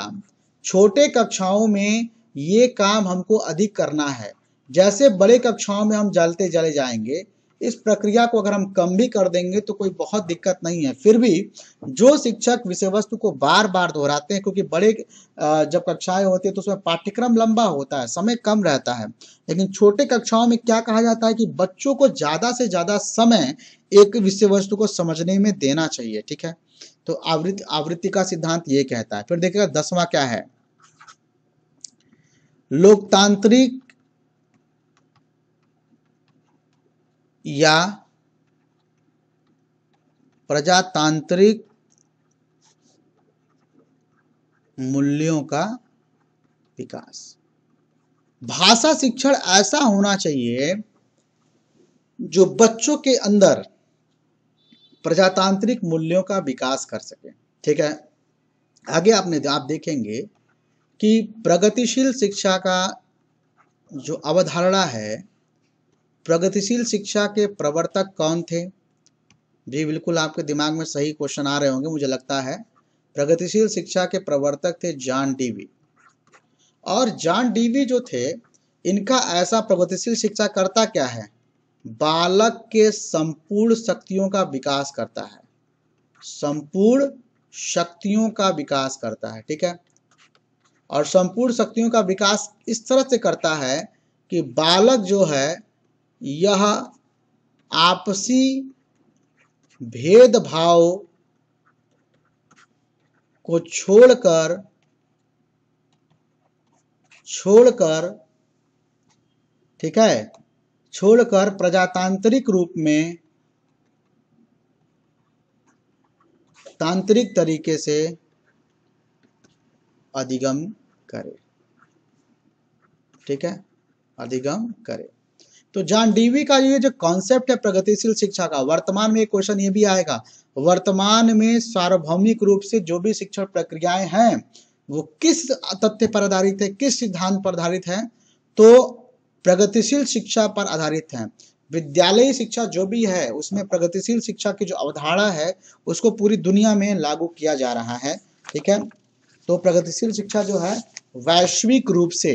छोटे कक्षाओं में ये काम हमको अधिक करना है जैसे बड़े कक्षाओं में हम जलते जले जाएंगे इस प्रक्रिया को अगर हम कम भी कर देंगे तो कोई बहुत दिक्कत नहीं है फिर भी जो शिक्षक विषय वस्तु को बार बार दोहराते हैं क्योंकि बड़े जब कक्षाएं होती है तो उसमें पाठ्यक्रम लंबा होता है समय कम रहता है लेकिन छोटे कक्षाओं में क्या कहा जाता है कि बच्चों को ज़्यादा से ज़्यादा समय एक विषय वस्तु को समझने में देना चाहिए ठीक है तो आवृत्ति आवृत्ति का सिद्धांत ये कहता है फिर देखिएगा दसवां क्या है लोकतांत्रिक या प्रजातांत्रिक मूल्यों का विकास भाषा शिक्षण ऐसा होना चाहिए जो बच्चों के अंदर प्रजातांत्रिक मूल्यों का विकास कर सके ठीक है आगे आपने आप देखेंगे कि प्रगतिशील शिक्षा का जो अवधारणा है प्रगतिशील शिक्षा के प्रवर्तक कौन थे जी बिल्कुल आपके दिमाग में सही क्वेश्चन आ रहे होंगे मुझे लगता है प्रगतिशील शिक्षा के प्रवर्तक थे जॉन डीवी और जॉन डीवी जो थे इनका ऐसा प्रगतिशील शिक्षा करता क्या है बालक के संपूर्ण शक्तियों का विकास करता है संपूर्ण शक्तियों का विकास करता है ठीक है और संपूर्ण शक्तियों का विकास इस तरह से करता है कि बालक जो है यह आपसी भेदभाव को छोड़कर छोड़कर ठीक है छोड़कर प्रजातांत्रिक रूप में तांत्रिक तरीके से अधिगम करे ठीक है अधिगम करे तो जॉन डीवी का ये जो कॉन्सेप्ट है प्रगतिशील शिक्षा का वर्तमान में क्वेश्चन ये भी आएगा वर्तमान में सार्वभौमिक रूप से जो भी शिक्षण प्रक्रियाएं हैं वो किस तथ्य पर आधारित है किस सिद्धांत पर आधारित है तो प्रगतिशील शिक्षा पर आधारित है विद्यालयी शिक्षा जो भी है उसमें प्रगतिशील शिक्षा की जो अवधारणा है उसको पूरी दुनिया में लागू किया जा रहा है ठीक है तो प्रगतिशील शिक्षा जो है वैश्विक रूप से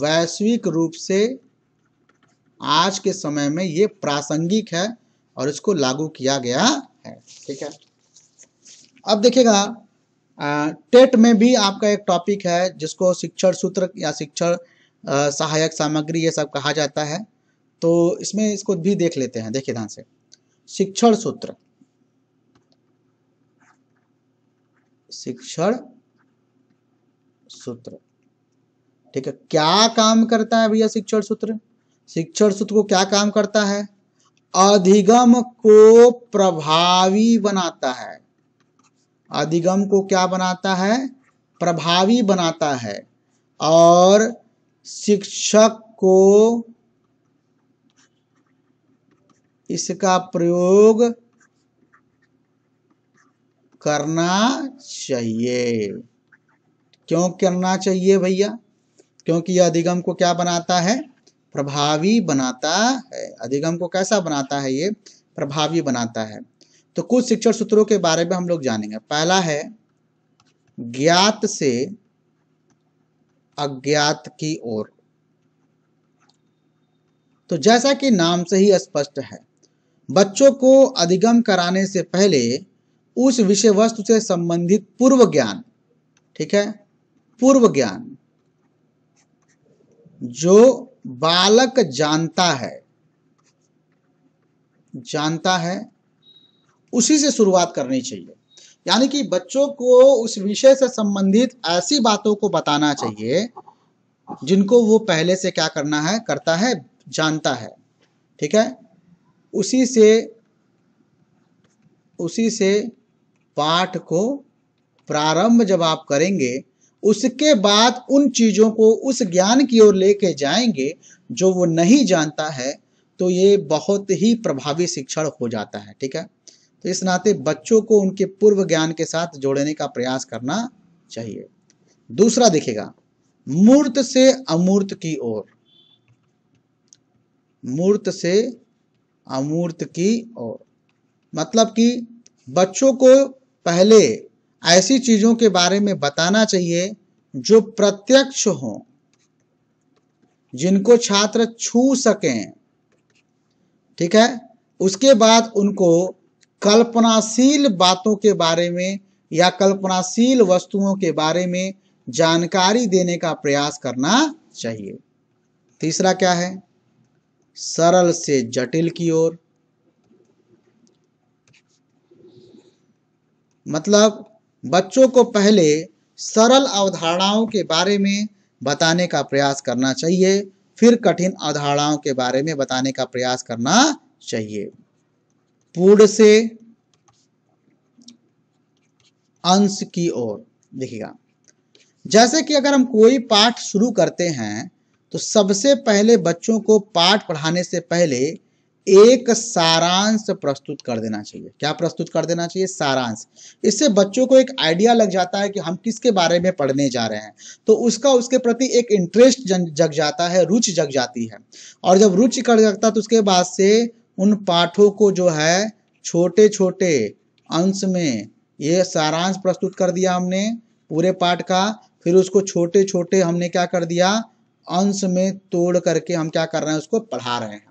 वैश्विक रूप से आज के समय में ये प्रासंगिक है और इसको लागू किया गया है ठीक है अब देखिएगा टेट में भी आपका एक टॉपिक है जिसको शिक्षण सूत्र या शिक्षण सहायक सामग्री ये सब कहा जाता है तो इसमें इसको भी देख लेते हैं देखिए ध्यान से शिक्षण सूत्र शिक्षण सूत्र ठीक है क्या काम करता है भैया शिक्षण सूत्र शिक्षण सूत्र को क्या काम करता है अधिगम को प्रभावी बनाता है अधिगम को क्या बनाता है प्रभावी बनाता है और शिक्षक को इसका प्रयोग करना चाहिए क्यों करना चाहिए भैया क्योंकि यह अधिगम को क्या बनाता है प्रभावी बनाता है अधिगम को कैसा बनाता है ये प्रभावी बनाता है तो कुछ शिक्षण सूत्रों के बारे में हम लोग जानेंगे पहला है ज्ञात से अज्ञात की ओर तो जैसा कि नाम से ही स्पष्ट है बच्चों को अधिगम कराने से पहले उस विषय वस्तु से संबंधित पूर्व ज्ञान ठीक है पूर्व ज्ञान जो बालक जानता है जानता है उसी से शुरुआत करनी चाहिए यानी कि बच्चों को उस विषय से संबंधित ऐसी बातों को बताना चाहिए जिनको वो पहले से क्या करना है करता है जानता है ठीक है उसी से उसी से पाठ को प्रारंभ जब आप करेंगे उसके बाद उन चीज़ों को उस ज्ञान की ओर लेके जाएंगे जो वो नहीं जानता है तो ये बहुत ही प्रभावी शिक्षण हो जाता है ठीक है तो इस नाते बच्चों को उनके पूर्व ज्ञान के साथ जोड़ने का प्रयास करना चाहिए दूसरा देखिएगा मूर्त से अमूर्त की ओर मूर्त से अमूर्त की ओर मतलब कि बच्चों को पहले ऐसी चीजों के बारे में बताना चाहिए जो प्रत्यक्ष हो जिनको छात्र छू सकें ठीक है उसके बाद उनको कल्पनाशील बातों के बारे में या कल्पनाशील वस्तुओं के बारे में जानकारी देने का प्रयास करना चाहिए तीसरा क्या है सरल से जटिल की ओर मतलब बच्चों को पहले सरल अवधारणाओं के बारे में बताने का प्रयास करना चाहिए फिर कठिन अवधारणाओं के बारे में बताने का प्रयास करना चाहिए पूर्ण से अंश की ओर देखिएगा जैसे कि अगर हम कोई पाठ शुरू करते हैं तो सबसे पहले बच्चों को पाठ पढ़ाने से पहले एक सारांश प्रस्तुत कर देना चाहिए क्या प्रस्तुत कर देना चाहिए सारांश इससे बच्चों को एक आइडिया लग जाता है कि हम किसके बारे में पढ़ने जा रहे हैं तो उसका उसके प्रति एक इंटरेस्ट जग जाता है रुचि जग जाती है और जब रुचि कर जाता है तो उसके बाद से उन पाठों को जो है छोटे छोटे अंश में ये सारांश प्रस्तुत कर दिया हमने पूरे पाठ का फिर उसको छोटे छोटे हमने क्या कर दिया अंश में तोड़ करके हम क्या कर रहे हैं उसको पढ़ा रहे हैं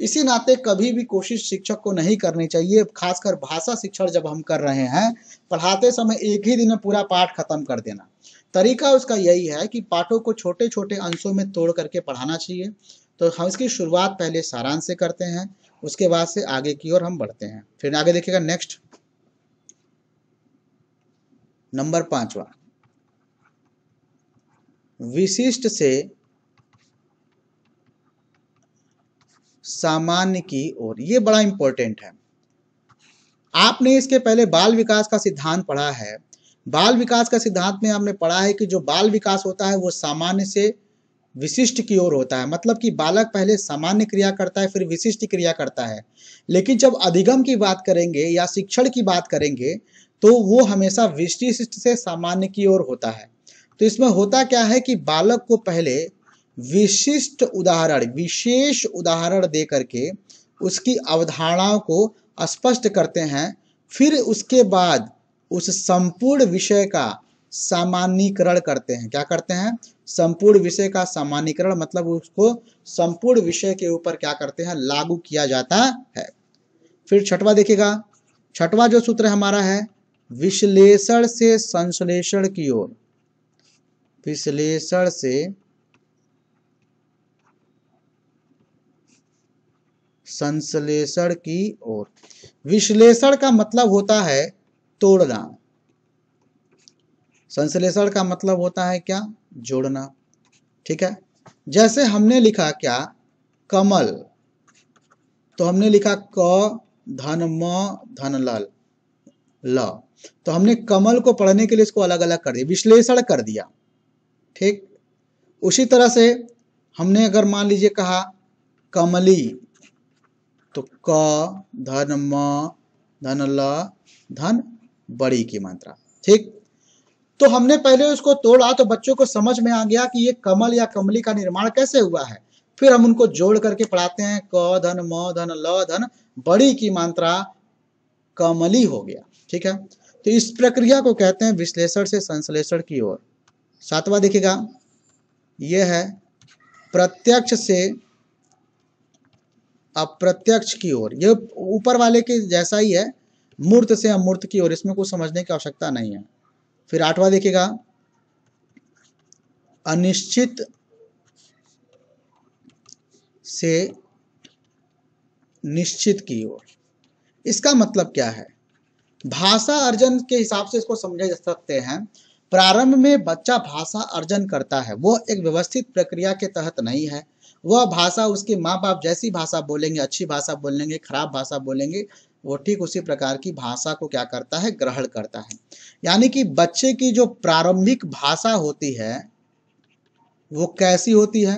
इसी नाते कभी भी कोशिश शिक्षक को नहीं करनी चाहिए खासकर भाषा शिक्षण जब हम कर रहे हैं पढ़ाते समय एक ही दिन में पूरा पाठ खत्म कर देना तरीका उसका यही है कि पाठों को छोटे छोटे अंशों में तोड़ करके पढ़ाना चाहिए तो हम इसकी शुरुआत पहले सारांश से करते हैं उसके बाद से आगे की ओर हम बढ़ते हैं फिर आगे देखिएगा नेक्स्ट नंबर पांचवा विशिष्ट से सामान्य की ओर ये बड़ा इंपॉर्टेंट है आपने इसके पहले बाल विकास का सिद्धांत पढ़ा है बाल विकास का सिद्धांत में आपने पढ़ा है कि जो बाल विकास होता है वो सामान्य से विशिष्ट की ओर होता है मतलब कि बालक पहले सामान्य क्रिया करता है फिर विशिष्ट क्रिया करता है लेकिन जब अधिगम की बात करेंगे या शिक्षण की बात करेंगे तो वो हमेशा विशिष्ट से सामान्य की ओर होता है तो इसमें होता क्या है कि बालक को पहले विशिष्ट उदाहरण विशेष उदाहरण दे करके उसकी अवधारणाओं को स्पष्ट करते हैं फिर उसके बाद उस संपूर्ण विषय का सामान्यकरण करते हैं क्या करते हैं संपूर्ण विषय का सामान्यकरण मतलब उसको संपूर्ण विषय के ऊपर क्या करते हैं लागू किया जाता है फिर छठवा देखिएगा छठवा जो सूत्र हमारा है विश्लेषण से संश्लेषण की ओर विश्लेषण से संश्लेषण की ओर विश्लेषण का मतलब होता है तोड़ना संश्लेषण का मतलब होता है क्या जोड़ना ठीक है जैसे हमने लिखा क्या कमल तो हमने लिखा क धन म धन लल ल तो हमने कमल को पढ़ने के लिए इसको अलग अलग कर दिया विश्लेषण कर दिया ठीक उसी तरह से हमने अगर मान लीजिए कहा कमली तो क धन म धन ल धन बड़ी की मात्रा ठीक तो हमने पहले उसको तोड़ा तो बच्चों को समझ में आ गया कि ये कमल या कमली का निर्माण कैसे हुआ है फिर हम उनको जोड़ करके पढ़ाते हैं क धन म धन ल धन बड़ी की मात्रा कमली हो गया ठीक है तो इस प्रक्रिया को कहते हैं विश्लेषण से संश्लेषण की ओर सातवां देखिएगा यह है प्रत्यक्ष से अप्रत्यक्ष की ओर ये ऊपर वाले के जैसा ही है मूर्त से अमूर्त की ओर इसमें कुछ समझने की आवश्यकता नहीं है फिर आठवां देखिएगा अनिश्चित से निश्चित की ओर इसका मतलब क्या है भाषा अर्जन के हिसाब से इसको समझे जा सकते हैं प्रारंभ में बच्चा भाषा अर्जन करता है वो एक व्यवस्थित प्रक्रिया के तहत नहीं है वह भाषा उसके माँ बाप जैसी भाषा बोलेंगे अच्छी भाषा बोलेंगे खराब भाषा बोलेंगे वो ठीक उसी प्रकार की भाषा को क्या करता है ग्रहण करता है यानी कि बच्चे की जो प्रारंभिक भाषा होती है वो कैसी होती है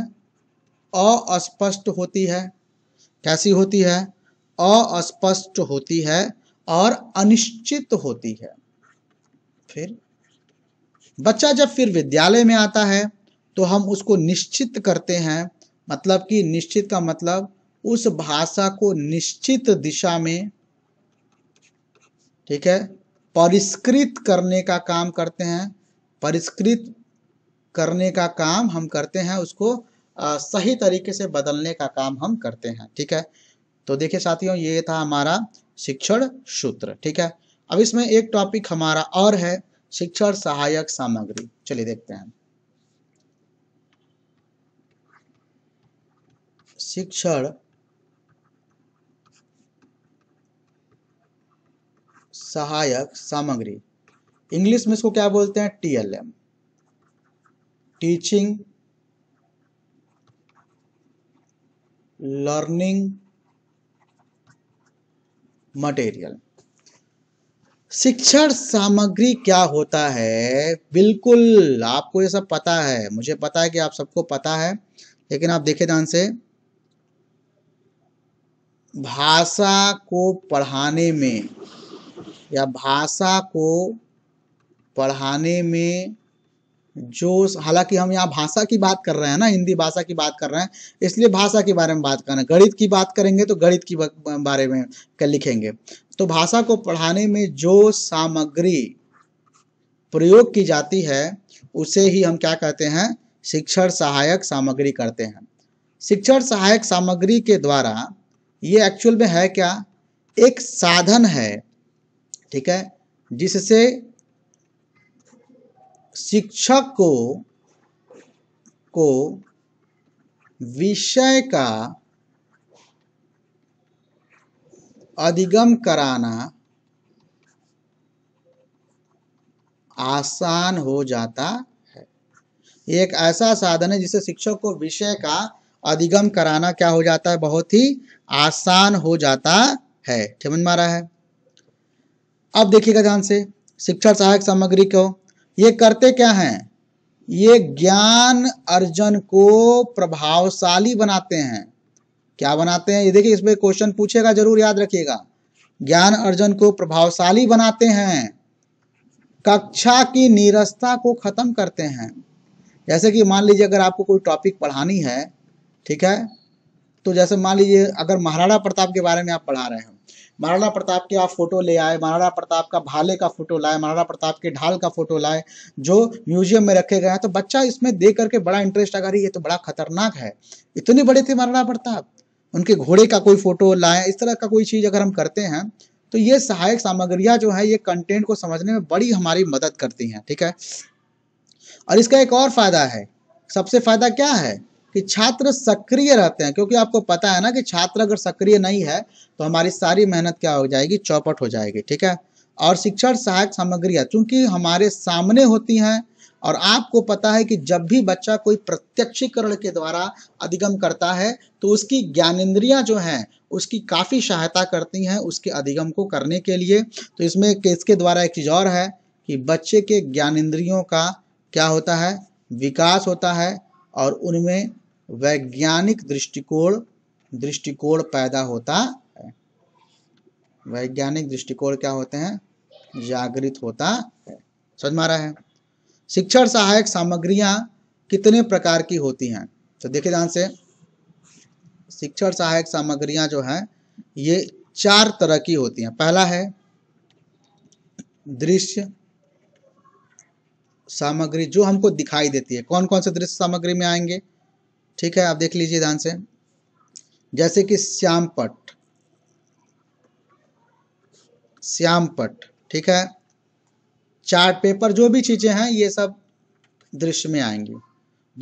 अस्पष्ट होती है कैसी होती है अस्पष्ट होती है और अनिश्चित होती है फिर बच्चा जब फिर विद्यालय में आता है तो हम उसको निश्चित करते हैं मतलब कि निश्चित का मतलब उस भाषा को निश्चित दिशा में ठीक है परिष्कृत करने का काम करते हैं परिष्कृत करने का काम हम करते हैं उसको आ, सही तरीके से बदलने का काम हम करते हैं ठीक है तो देखिए साथियों ये था हमारा शिक्षण सूत्र ठीक है अब इसमें एक टॉपिक हमारा और है शिक्षण सहायक सामग्री चलिए देखते हैं शिक्षण सहायक सामग्री इंग्लिश में इसको क्या बोलते हैं टीएलएम टीचिंग लर्निंग मटेरियल शिक्षण सामग्री क्या होता है बिल्कुल आपको ये सब पता है मुझे पता है कि आप सबको पता है लेकिन आप देखे ध्यान से भाषा को पढ़ाने में या भाषा को पढ़ाने में जो हालांकि हम यहाँ भाषा की बात कर रहे हैं ना हिंदी भाषा की बात कर रहे हैं इसलिए भाषा के बारे में बात करना गणित की बात करेंगे तो गणित की बारे में लिखेंगे तो भाषा को पढ़ाने में जो सामग्री प्रयोग की जाती है उसे ही हम क्या कहते हैं शिक्षण सहायक सामग्री करते हैं शिक्षण सहायक सामग्री के द्वारा ये एक्चुअल में है क्या एक साधन है ठीक है जिससे शिक्षक को को विषय का अधिगम कराना आसान हो जाता है एक ऐसा साधन है जिससे शिक्षक को विषय का अधिगम कराना क्या हो जाता है बहुत ही आसान हो जाता है समझ में है अब देखिएगा ध्यान से शिक्षा सहायक सामग्री को ये करते क्या हैं ये ज्ञान अर्जन को प्रभावशाली बनाते हैं क्या बनाते हैं ये देखिए इसमें क्वेश्चन पूछेगा जरूर याद रखिएगा ज्ञान अर्जन को प्रभावशाली बनाते हैं कक्षा की निरस्ता को खत्म करते हैं जैसे कि मान लीजिए अगर आपको कोई टॉपिक पढ़ानी है ठीक है तो जैसे मान लीजिए अगर महाराणा प्रताप के बारे में आप पढ़ा रहे हो महाराणा प्रताप के आप फोटो ले आए महाराणा प्रताप का भाले का फोटो लाए महाराणा प्रताप के ढाल का फोटो लाए जो म्यूजियम में रखे गए हैं तो बच्चा इसमें देख करके बड़ा इंटरेस्ट अगर ये तो बड़ा खतरनाक है इतने बड़े थे महाराणा प्रताप उनके घोड़े का कोई फोटो लाए इस तरह का कोई चीज़ अगर हम करते हैं तो ये सहायक सामग्रियाँ जो है ये कंटेंट को समझने में बड़ी हमारी मदद करती हैं ठीक है और इसका एक और फायदा है सबसे फायदा क्या है कि छात्र सक्रिय रहते हैं क्योंकि आपको पता है ना कि छात्र अगर सक्रिय नहीं है तो हमारी सारी मेहनत क्या हो जाएगी चौपट हो जाएगी ठीक है और शिक्षण सहायक सामग्रियाँ चूंकि हमारे सामने होती हैं और आपको पता है कि जब भी बच्चा कोई प्रत्यक्षीकरण के द्वारा अधिगम करता है तो उसकी ज्ञानेन्द्रियाँ जो हैं उसकी काफ़ी सहायता करती हैं उसके अधिगम को करने के लिए तो इसमें इसके द्वारा एक चीज़ और है कि बच्चे के ज्ञानेन्द्रियों का क्या होता है विकास होता है और उनमें वैज्ञानिक दृष्टिकोण दृष्टिकोण पैदा होता है वैज्ञानिक दृष्टिकोण क्या होते हैं जागृत होता है समझ मारा है शिक्षण सहायक सामग्रियां कितने प्रकार की होती हैं तो देखिए ध्यान से शिक्षण सहायक सामग्रियां जो है ये चार तरह की होती हैं पहला है दृश्य सामग्री जो हमको दिखाई देती है कौन कौन से दृश्य सामग्री में आएंगे ठीक है आप देख लीजिए ध्यान से जैसे कि श्यामपट श्यामपट ठीक है चार्ट पेपर जो भी चीज़ें हैं ये सब दृश्य में आएंगी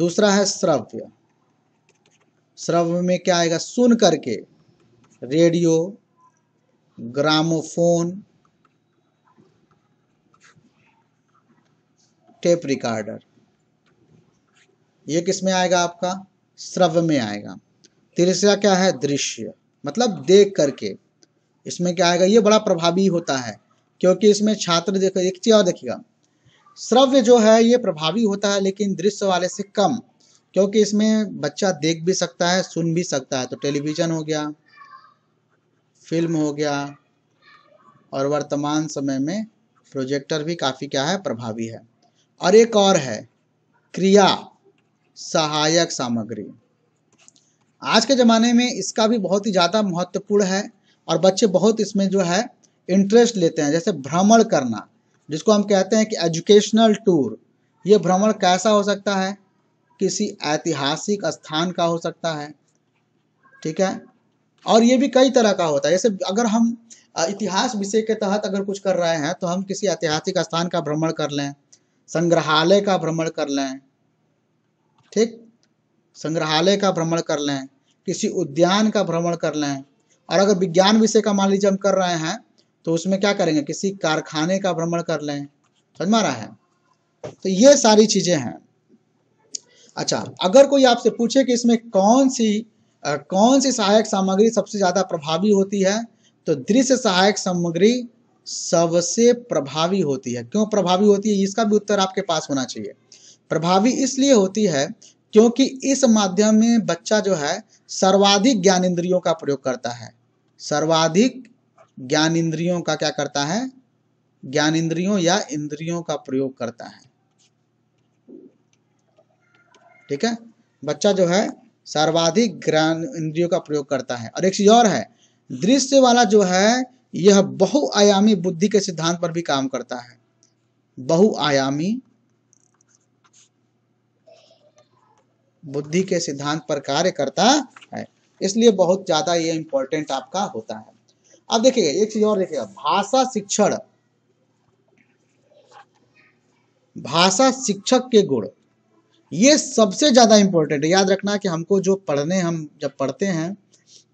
दूसरा है श्रव्य श्रव्य में क्या आएगा सुन करके रेडियो ग्रामोफोन टेप रिकॉर्डर ये किसमें आएगा आपका श्रव्य में आएगा तीसरा क्या है दृश्य मतलब देख करके इसमें क्या आएगा ये बड़ा प्रभावी होता है क्योंकि इसमें छात्र देख एक चीज और देखिएगा श्रव्य जो है ये प्रभावी होता है लेकिन दृश्य वाले से कम क्योंकि इसमें बच्चा देख भी सकता है सुन भी सकता है तो टेलीविज़न हो गया फिल्म हो गया और वर्तमान समय में प्रोजेक्टर भी काफ़ी क्या है प्रभावी है और एक और है क्रिया सहायक सामग्री आज के ज़माने में इसका भी बहुत ही ज़्यादा महत्वपूर्ण है और बच्चे बहुत इसमें जो है इंटरेस्ट लेते हैं जैसे भ्रमण करना जिसको हम कहते हैं कि एजुकेशनल टूर ये भ्रमण कैसा हो सकता है किसी ऐतिहासिक स्थान का हो सकता है ठीक है और ये भी कई तरह का होता है जैसे अगर हम इतिहास विषय के तहत अगर कुछ कर रहे हैं तो हम किसी ऐतिहासिक स्थान का भ्रमण कर लें संग्रहालय का भ्रमण कर लें ठीक संग्रहालय का भ्रमण कर लें किसी उद्यान का भ्रमण कर लें और अगर विज्ञान विषय का मान लीजिए हम कर रहे हैं तो उसमें क्या करेंगे किसी कारखाने का भ्रमण कर लें समझ में आ रहा है तो ये सारी चीज़ें हैं अच्छा अगर कोई आपसे पूछे कि इसमें कौन सी आ, कौन सी सहायक सामग्री सबसे ज़्यादा प्रभावी होती है तो दृश्य सहायक सामग्री सबसे प्रभावी होती है क्यों प्रभावी होती है इसका भी उत्तर आपके पास होना चाहिए प्रभावी इसलिए होती है क्योंकि इस माध्यम में बच्चा जो है सर्वाधिक ज्ञान इंद्रियों का प्रयोग करता है सर्वाधिक ज्ञान इंद्रियों का क्या करता है ज्ञान इंद्रियों या इंद्रियों का प्रयोग करता है ठीक है बच्चा जो है सर्वाधिक ज्ञान इंद्रियों का प्रयोग करता है और एक चीज और है दृश्य वाला जो है यह बहुआयामी बुद्धि के सिद्धांत पर भी काम करता है बहुआयामी बुद्धि के सिद्धांत पर कार्य करता है इसलिए बहुत ज्यादा ये इंपॉर्टेंट आपका होता है अब देखिए एक चीज और देखिएगा भाषा शिक्षण भाषा शिक्षक के गुण ये सबसे ज्यादा इंपॉर्टेंट याद रखना कि हमको जो पढ़ने हम जब पढ़ते हैं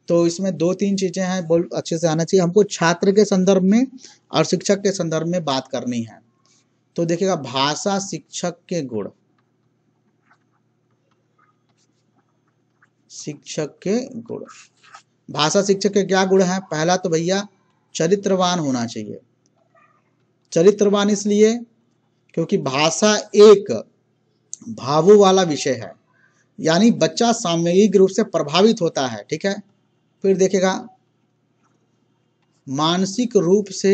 तो इसमें दो तीन चीजें हैं बोल अच्छे से आना चाहिए हमको छात्र के संदर्भ में और शिक्षक के संदर्भ में बात करनी है तो देखिएगा भाषा शिक्षक के गुण शिक्षक के गुण भाषा शिक्षक के क्या गुण हैं पहला तो भैया चरित्रवान होना चाहिए चरित्रवान इसलिए क्योंकि भाषा एक भावों वाला विषय है यानी बच्चा सामयिक रूप से प्रभावित होता है ठीक है फिर देखेगा मानसिक रूप से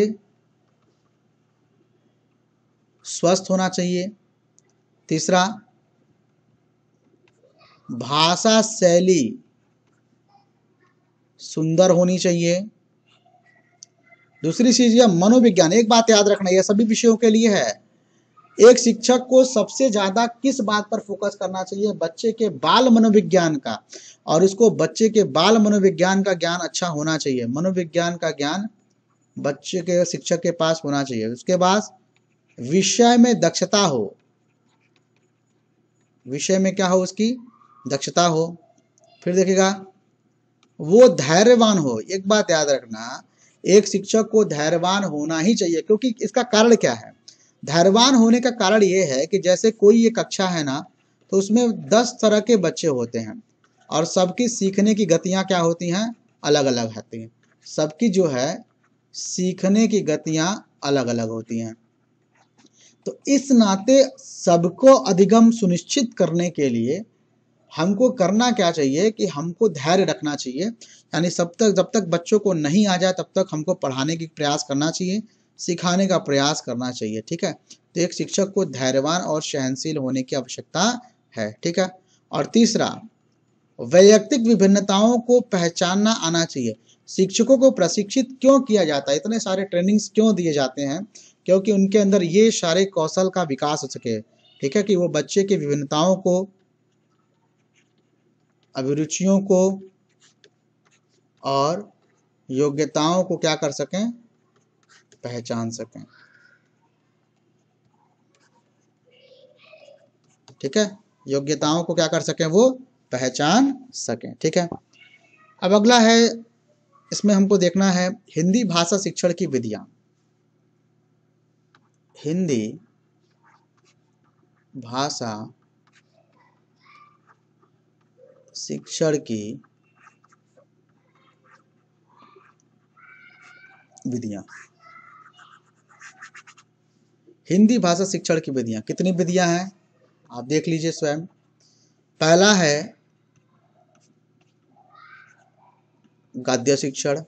स्वस्थ होना चाहिए तीसरा भाषा शैली सुंदर होनी चाहिए दूसरी चीज यह मनोविज्ञान एक बात याद रखना यह सभी विषयों के लिए है एक शिक्षक को सबसे ज्यादा किस बात पर फोकस करना चाहिए बच्चे के बाल मनोविज्ञान का और इसको बच्चे के बाल मनोविज्ञान का ज्ञान अच्छा होना चाहिए मनोविज्ञान का ज्ञान बच्चे के शिक्षक के पास होना चाहिए उसके बाद विषय में दक्षता हो विषय में क्या हो उसकी दक्षता हो फिर देखेगा वो धैर्यवान हो एक बात याद रखना एक शिक्षक को धैर्यवान होना ही चाहिए क्योंकि इसका कारण क्या है धैर्यवान होने का कारण ये है कि जैसे कोई ये कक्षा है ना तो उसमें दस तरह के बच्चे होते हैं और सबकी सीखने की गतियाँ क्या होती हैं अलग अलग होती हैं सबकी जो है सीखने की गतियाँ अलग अलग होती हैं तो इस नाते सबको अधिगम सुनिश्चित करने के लिए हमको करना क्या चाहिए कि हमको धैर्य रखना चाहिए यानी सब तक जब तक बच्चों को नहीं आ जाए तब तक हमको पढ़ाने की प्रयास करना चाहिए सिखाने का प्रयास करना चाहिए ठीक है तो एक शिक्षक को धैर्यवान और सहनशील होने की आवश्यकता है ठीक है और तीसरा वैयक्तिक विभिन्नताओं को पहचानना आना चाहिए शिक्षकों को प्रशिक्षित क्यों किया जाता है इतने सारे ट्रेनिंग्स क्यों दिए जाते हैं क्योंकि उनके अंदर ये सारे कौशल का विकास हो सके ठीक है कि वो बच्चे की विभिन्नताओं को अभिरुचियों को और योग्यताओं को क्या कर सकें पहचान सकें ठीक है योग्यताओं को क्या कर सकें वो पहचान सकें ठीक है अब अगला है इसमें हमको देखना है हिंदी भाषा शिक्षण की विधियां हिंदी भाषा शिक्षण की विधियां हिंदी भाषा शिक्षण की विधियां कितनी विधियां हैं आप देख लीजिए स्वयं पहला है गद्य शिक्षण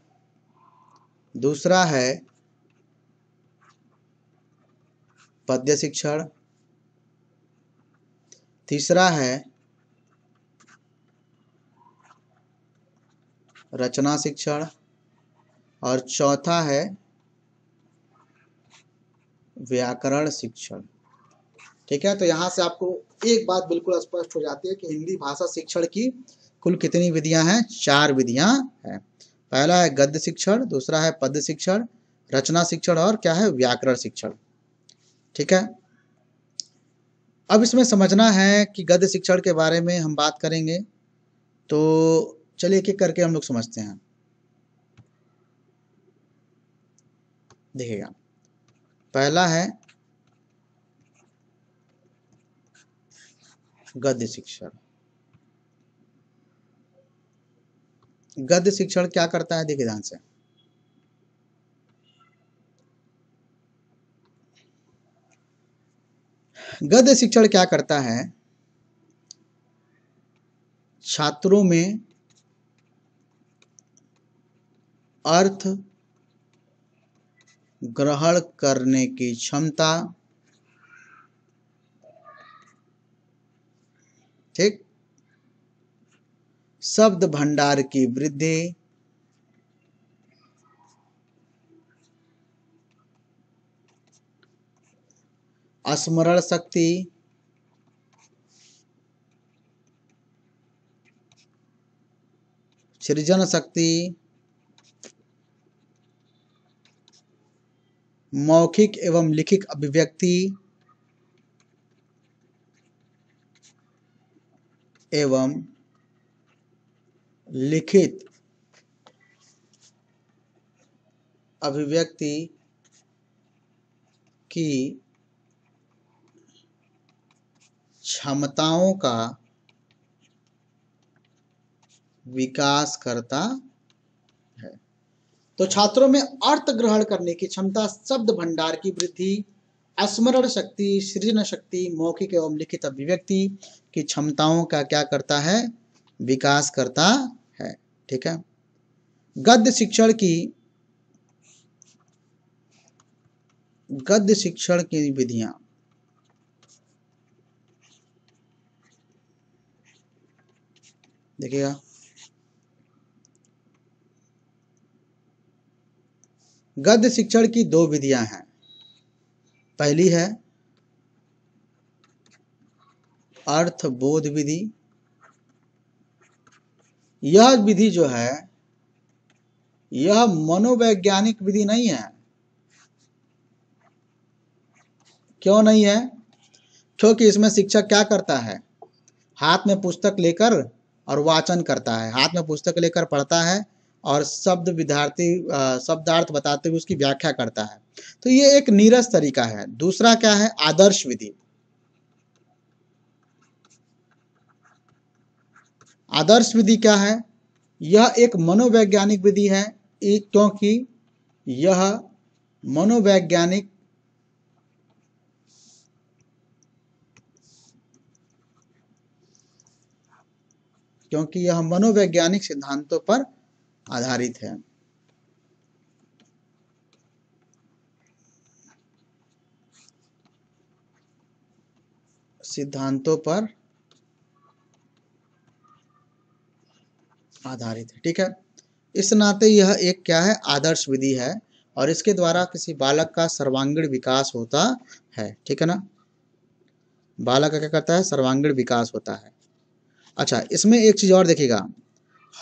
दूसरा है पद्य शिक्षण तीसरा है रचना शिक्षण और चौथा है व्याकरण शिक्षण ठीक है तो यहाँ से आपको एक बात बिल्कुल स्पष्ट हो जाती है कि हिंदी भाषा शिक्षण की कुल कितनी विधियां हैं चार विधियां हैं पहला है गद्य शिक्षण दूसरा है पद्य शिक्षण रचना शिक्षण और क्या है व्याकरण शिक्षण ठीक है अब इसमें समझना है कि गद्य शिक्षण के बारे में हम बात करेंगे तो चलिए एक एक करके हम लोग समझते हैं देखिएगा पहला है गद्य शिक्षण गद्य शिक्षण क्या करता है देखिए ध्यान से गद्य शिक्षण क्या करता है छात्रों में अर्थ ग्रहण करने की क्षमता ठीक शब्द भंडार की वृद्धि स्मरण शक्ति सृजन शक्ति मौखिक एवं लिखित अभिव्यक्ति एवं लिखित अभिव्यक्ति की क्षमताओं का विकास करता तो छात्रों में अर्थ ग्रहण करने की क्षमता शब्द भंडार की वृद्धि स्मरण शक्ति सृजन शक्ति मौखिक एवं लिखित अभिव्यक्ति की क्षमताओं का क्या करता है विकास करता है ठीक है गद्य शिक्षण की गद्य शिक्षण की विधियां देखिएगा गद्य शिक्षण की दो विधियां हैं पहली है अर्थबोध विधि यह विधि जो है यह मनोवैज्ञानिक विधि नहीं है क्यों नहीं है क्योंकि इसमें शिक्षक क्या करता है हाथ में पुस्तक लेकर और वाचन करता है हाथ में पुस्तक लेकर पढ़ता है और शब्द विद्यार्थी शब्दार्थ बताते हुए उसकी व्याख्या करता है तो ये एक नीरस तरीका है दूसरा क्या है आदर्श विधि आदर्श विधि क्या है यह एक मनोवैज्ञानिक विधि है क्योंकि यह मनोवैज्ञानिक क्योंकि यह मनोवैज्ञानिक सिद्धांतों पर आधारित है सिद्धांतों पर आधारित है ठीक है इस नाते यह एक क्या है आदर्श विधि है और इसके द्वारा किसी बालक का सर्वांगीण विकास होता है ठीक है ना बालक का क्या करता है सर्वांगीण विकास होता है अच्छा इसमें एक चीज़ और देखिएगा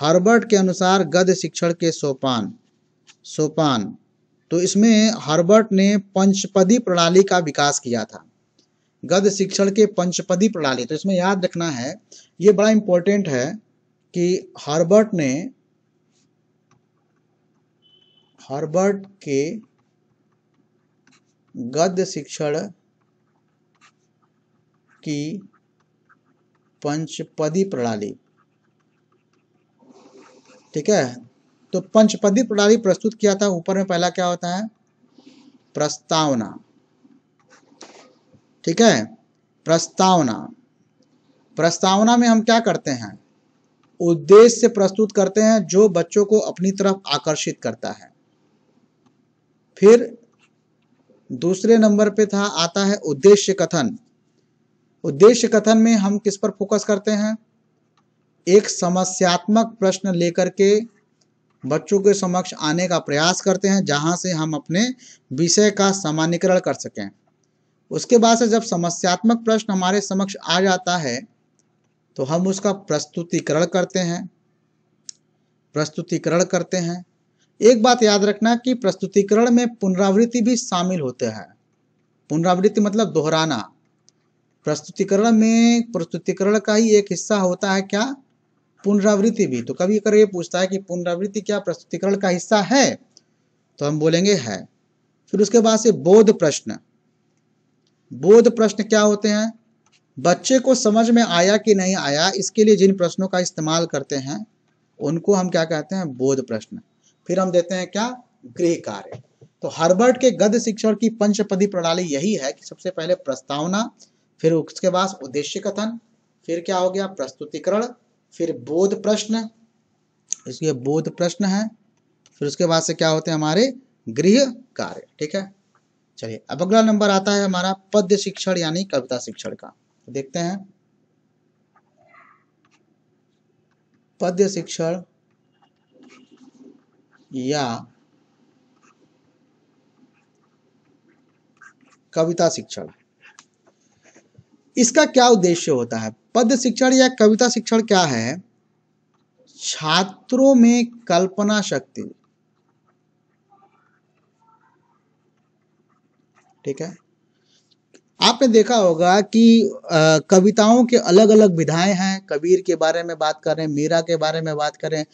हार्बर्ट के अनुसार गद्य शिक्षण के सोपान सोपान तो इसमें हार्बर्ट ने पंचपदी प्रणाली का विकास किया था गद्य शिक्षण के पंचपदी प्रणाली तो इसमें याद रखना है ये बड़ा इंपॉर्टेंट है कि हार्बर्ट ने हार्बर्ट के गद्य शिक्षण की पंचपदी प्रणाली ठीक है तो पंचपदी प्रणाली प्रस्तुत किया था ऊपर में पहला क्या होता है प्रस्तावना ठीक है प्रस्तावना प्रस्तावना में हम क्या करते हैं उद्देश्य प्रस्तुत करते हैं जो बच्चों को अपनी तरफ आकर्षित करता है फिर दूसरे नंबर पे था आता है उद्देश्य कथन उद्देश्य कथन में हम किस पर फोकस करते हैं एक समस्यात्मक प्रश्न लेकर के बच्चों के समक्ष आने का प्रयास करते हैं जहाँ से हम अपने विषय का सामान्यकरण कर सकें उसके बाद से जब समस्यात्मक प्रश्न हमारे समक्ष आ जाता है तो हम उसका प्रस्तुतिकरण करते हैं प्रस्तुतिकरण करते हैं एक बात याद रखना कि प्रस्तुतिकरण में पुनरावृत्ति भी शामिल होते हैं पुनरावृत्ति मतलब दोहराना प्रस्तुतिकरण में प्रस्तुतिकरण का ही एक हिस्सा होता है क्या पुनरावृत्ति भी तो कभी अगर ये पूछता है कि पुनरावृत्ति क्या प्रस्तुतिकरण का हिस्सा है तो हम बोलेंगे है फिर उसके बाद से बोध प्रश्न बोध प्रश्न क्या होते हैं बच्चे को समझ में आया कि नहीं आया इसके लिए जिन प्रश्नों का इस्तेमाल करते हैं उनको हम क्या कहते हैं बोध प्रश्न फिर हम देते हैं क्या गृह कार्य तो हर्बर्ट के गद्य शिक्षण की पंचपदी प्रणाली यही है कि सबसे पहले प्रस्तावना फिर उसके बाद उद्देश्य कथन फिर क्या हो गया प्रस्तुतिकरण फिर बोध प्रश्न इसके बोध प्रश्न है फिर उसके बाद से क्या होते हैं हमारे गृह कार्य ठीक है चलिए अब अगला नंबर आता है हमारा पद्य शिक्षण यानी कविता शिक्षण का देखते हैं पद्य शिक्षण या कविता शिक्षण इसका क्या उद्देश्य होता है पद्य शिक्षण या कविता शिक्षण क्या है छात्रों में कल्पना शक्ति ठीक है आपने देखा होगा कि कविताओं के अलग अलग विधाएं हैं कबीर के बारे में बात करें मीरा के बारे में बात करें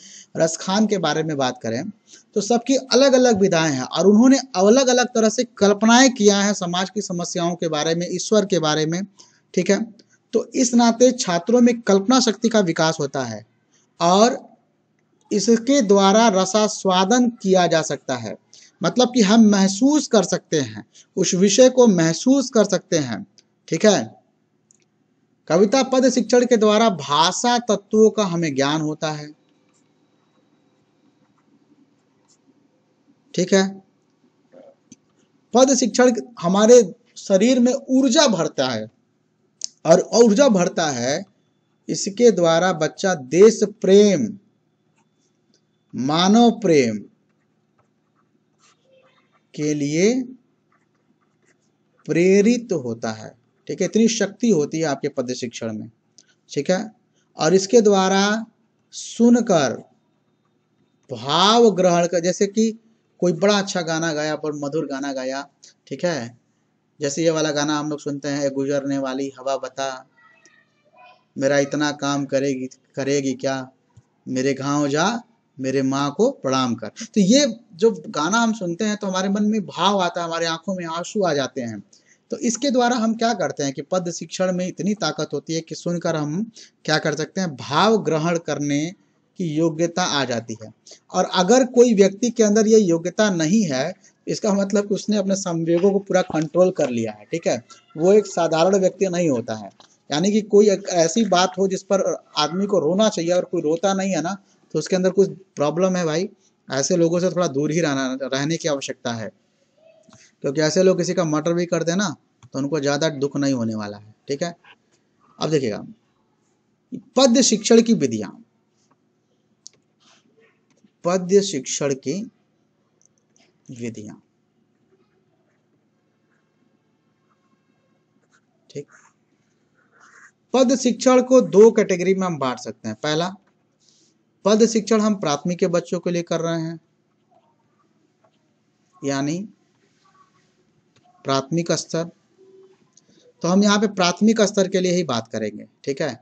रसखान के बारे में बात करें तो सबकी अलग अलग विधाएं हैं और उन्होंने अलग अलग तरह से कल्पनाएं किया है समाज की समस्याओं के बारे में ईश्वर के बारे में ठीक है तो इस नाते छात्रों में कल्पना शक्ति का विकास होता है और इसके द्वारा रसास्वादन किया जा सकता है मतलब कि हम महसूस कर सकते हैं उस विषय को महसूस कर सकते हैं ठीक है कविता पद शिक्षण के द्वारा भाषा तत्वों का हमें ज्ञान होता है ठीक है पद शिक्षण हमारे शरीर में ऊर्जा भरता है और ऊर्जा भरता है इसके द्वारा बच्चा देश प्रेम मानव प्रेम के लिए प्रेरित होता है ठीक है इतनी शक्ति होती है आपके पद शिक्षण में ठीक है और इसके द्वारा सुनकर भाव ग्रहण कर जैसे कि कोई बड़ा अच्छा गाना गाया पर मधुर गाना गाया ठीक है जैसे ये वाला गाना हम लोग सुनते हैं गुजरने वाली हवा बता मेरा इतना काम करेगी करेगी क्या मेरे गांव जा मेरे माँ को प्रणाम कर तो ये जो गाना हम सुनते हैं तो हमारे मन में भाव आता है हमारे आंखों में आंसू आ जाते हैं तो इसके द्वारा हम क्या करते हैं कि पद शिक्षण में इतनी ताकत होती है कि सुनकर हम क्या कर सकते हैं भाव ग्रहण करने की योग्यता आ जाती है और अगर कोई व्यक्ति के अंदर ये योग्यता नहीं है इसका मतलब कि उसने अपने संवेगों को पूरा कंट्रोल कर लिया है ठीक है वो एक साधारण व्यक्ति नहीं होता है यानी कि कोई ऐसी बात हो जिस पर आदमी को रोना चाहिए अगर कोई रोता नहीं है ना तो उसके अंदर कुछ प्रॉब्लम है भाई ऐसे लोगों से थोड़ा दूर ही रहना रहने की आवश्यकता है क्योंकि ऐसे लोग किसी का मर्डर भी कर देना तो उनको ज़्यादा दुख नहीं होने वाला है ठीक है अब देखिएगा पद्य शिक्षण की विधियां पद्य शिक्षण की विधियां ठीक पद शिक्षण को दो कैटेगरी में हम बांट सकते हैं पहला पद शिक्षण हम प्राथमिक के बच्चों के लिए कर रहे हैं यानी प्राथमिक स्तर तो हम यहाँ पे प्राथमिक स्तर के लिए ही बात करेंगे ठीक है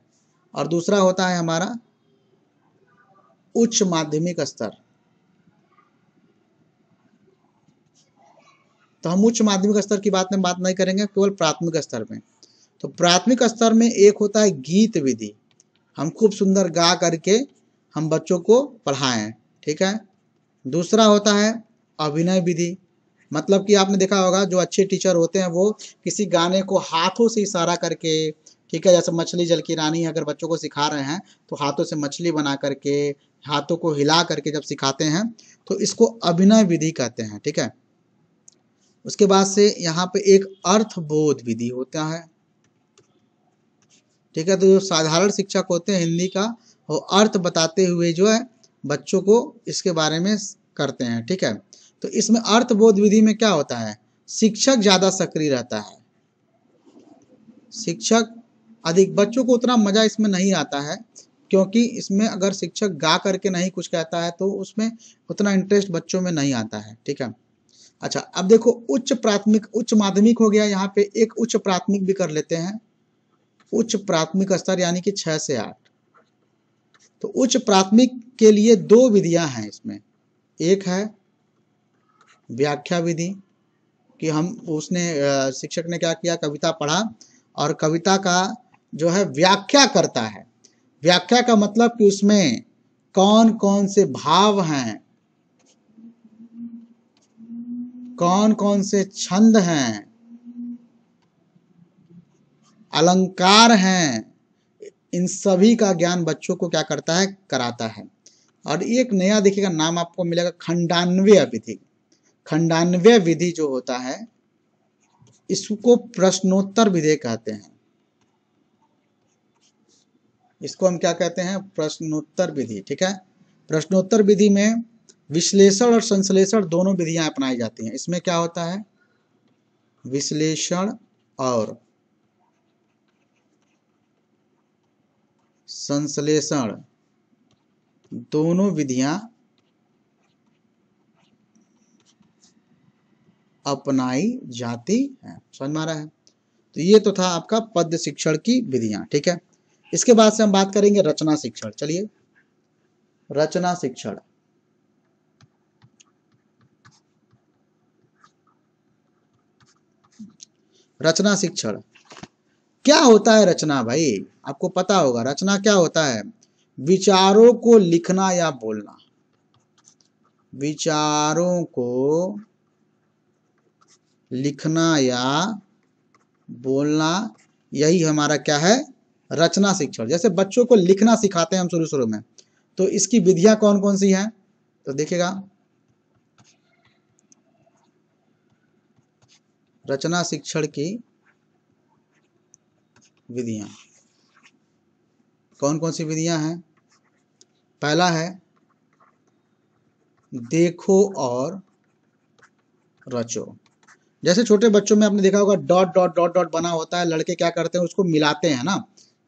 और दूसरा होता है हमारा उच्च माध्यमिक स्तर तो हम उच्च माध्यमिक स्तर की बात में बात नहीं करेंगे केवल प्राथमिक स्तर में तो प्राथमिक स्तर में एक होता है गीत विधि हम खूब सुंदर गा करके हम बच्चों को पढ़ाएं ठीक है दूसरा होता है अभिनय विधि मतलब कि आपने देखा होगा जो अच्छे टीचर होते हैं वो किसी गाने को हाथों से इशारा करके ठीक है जैसे मछली जल की रानी अगर बच्चों को सिखा रहे हैं तो हाथों से मछली बना करके हाथों को हिला करके जब सिखाते हैं तो इसको अभिनय विधि कहते हैं ठीक है उसके बाद से यहाँ पे एक अर्थबोध विधि होता है ठीक है तो जो साधारण शिक्षक होते हैं हिंदी का वो अर्थ बताते हुए जो है बच्चों को इसके बारे में करते हैं ठीक है तो इसमें अर्थबोध विधि में क्या होता है शिक्षक ज़्यादा सक्रिय रहता है शिक्षक अधिक बच्चों को उतना मज़ा इसमें नहीं आता है क्योंकि इसमें अगर शिक्षक गा करके नहीं कुछ कहता है तो उसमें उतना इंटरेस्ट बच्चों में नहीं आता है ठीक है अच्छा अब देखो उच्च प्राथमिक उच्च माध्यमिक हो गया यहाँ पे एक उच्च प्राथमिक भी कर लेते हैं उच्च प्राथमिक स्तर यानी कि छह से आठ तो उच्च प्राथमिक के लिए दो विधियां हैं इसमें एक है व्याख्या विधि कि हम उसने शिक्षक ने क्या किया कविता पढ़ा और कविता का जो है व्याख्या करता है व्याख्या का मतलब कि उसमें कौन कौन से भाव हैं कौन कौन से छंद हैं अलंकार हैं इन सभी का ज्ञान बच्चों को क्या करता है कराता है और एक नया देखिएगा नाम आपको मिलेगा खंडानवे विधि खंडानवे विधि जो होता है इसको प्रश्नोत्तर विधि कहते हैं इसको हम क्या कहते हैं प्रश्नोत्तर विधि ठीक है प्रश्नोत्तर विधि में विश्लेषण और संश्लेषण दोनों विधियां अपनाई जाती हैं इसमें क्या होता है विश्लेषण और संश्लेषण दोनों विधियां अपनाई जाती हैं समझ में आ रहा है तो ये तो था आपका पद्य शिक्षण की विधियां ठीक है इसके बाद से हम बात करेंगे रचना शिक्षण चलिए रचना शिक्षण रचना शिक्षण क्या होता है रचना भाई आपको पता होगा रचना क्या होता है विचारों को लिखना या बोलना विचारों को लिखना या बोलना यही हमारा क्या है रचना शिक्षण जैसे बच्चों को लिखना सिखाते हैं हम शुरू शुरू में तो इसकी विधियां कौन कौन सी हैं तो देखिएगा रचना शिक्षण की विधियां कौन कौन सी विधियां हैं पहला है देखो और रचो जैसे छोटे बच्चों में आपने देखा होगा डॉट डॉट डॉट डॉट बना होता है लड़के क्या करते हैं उसको मिलाते हैं ना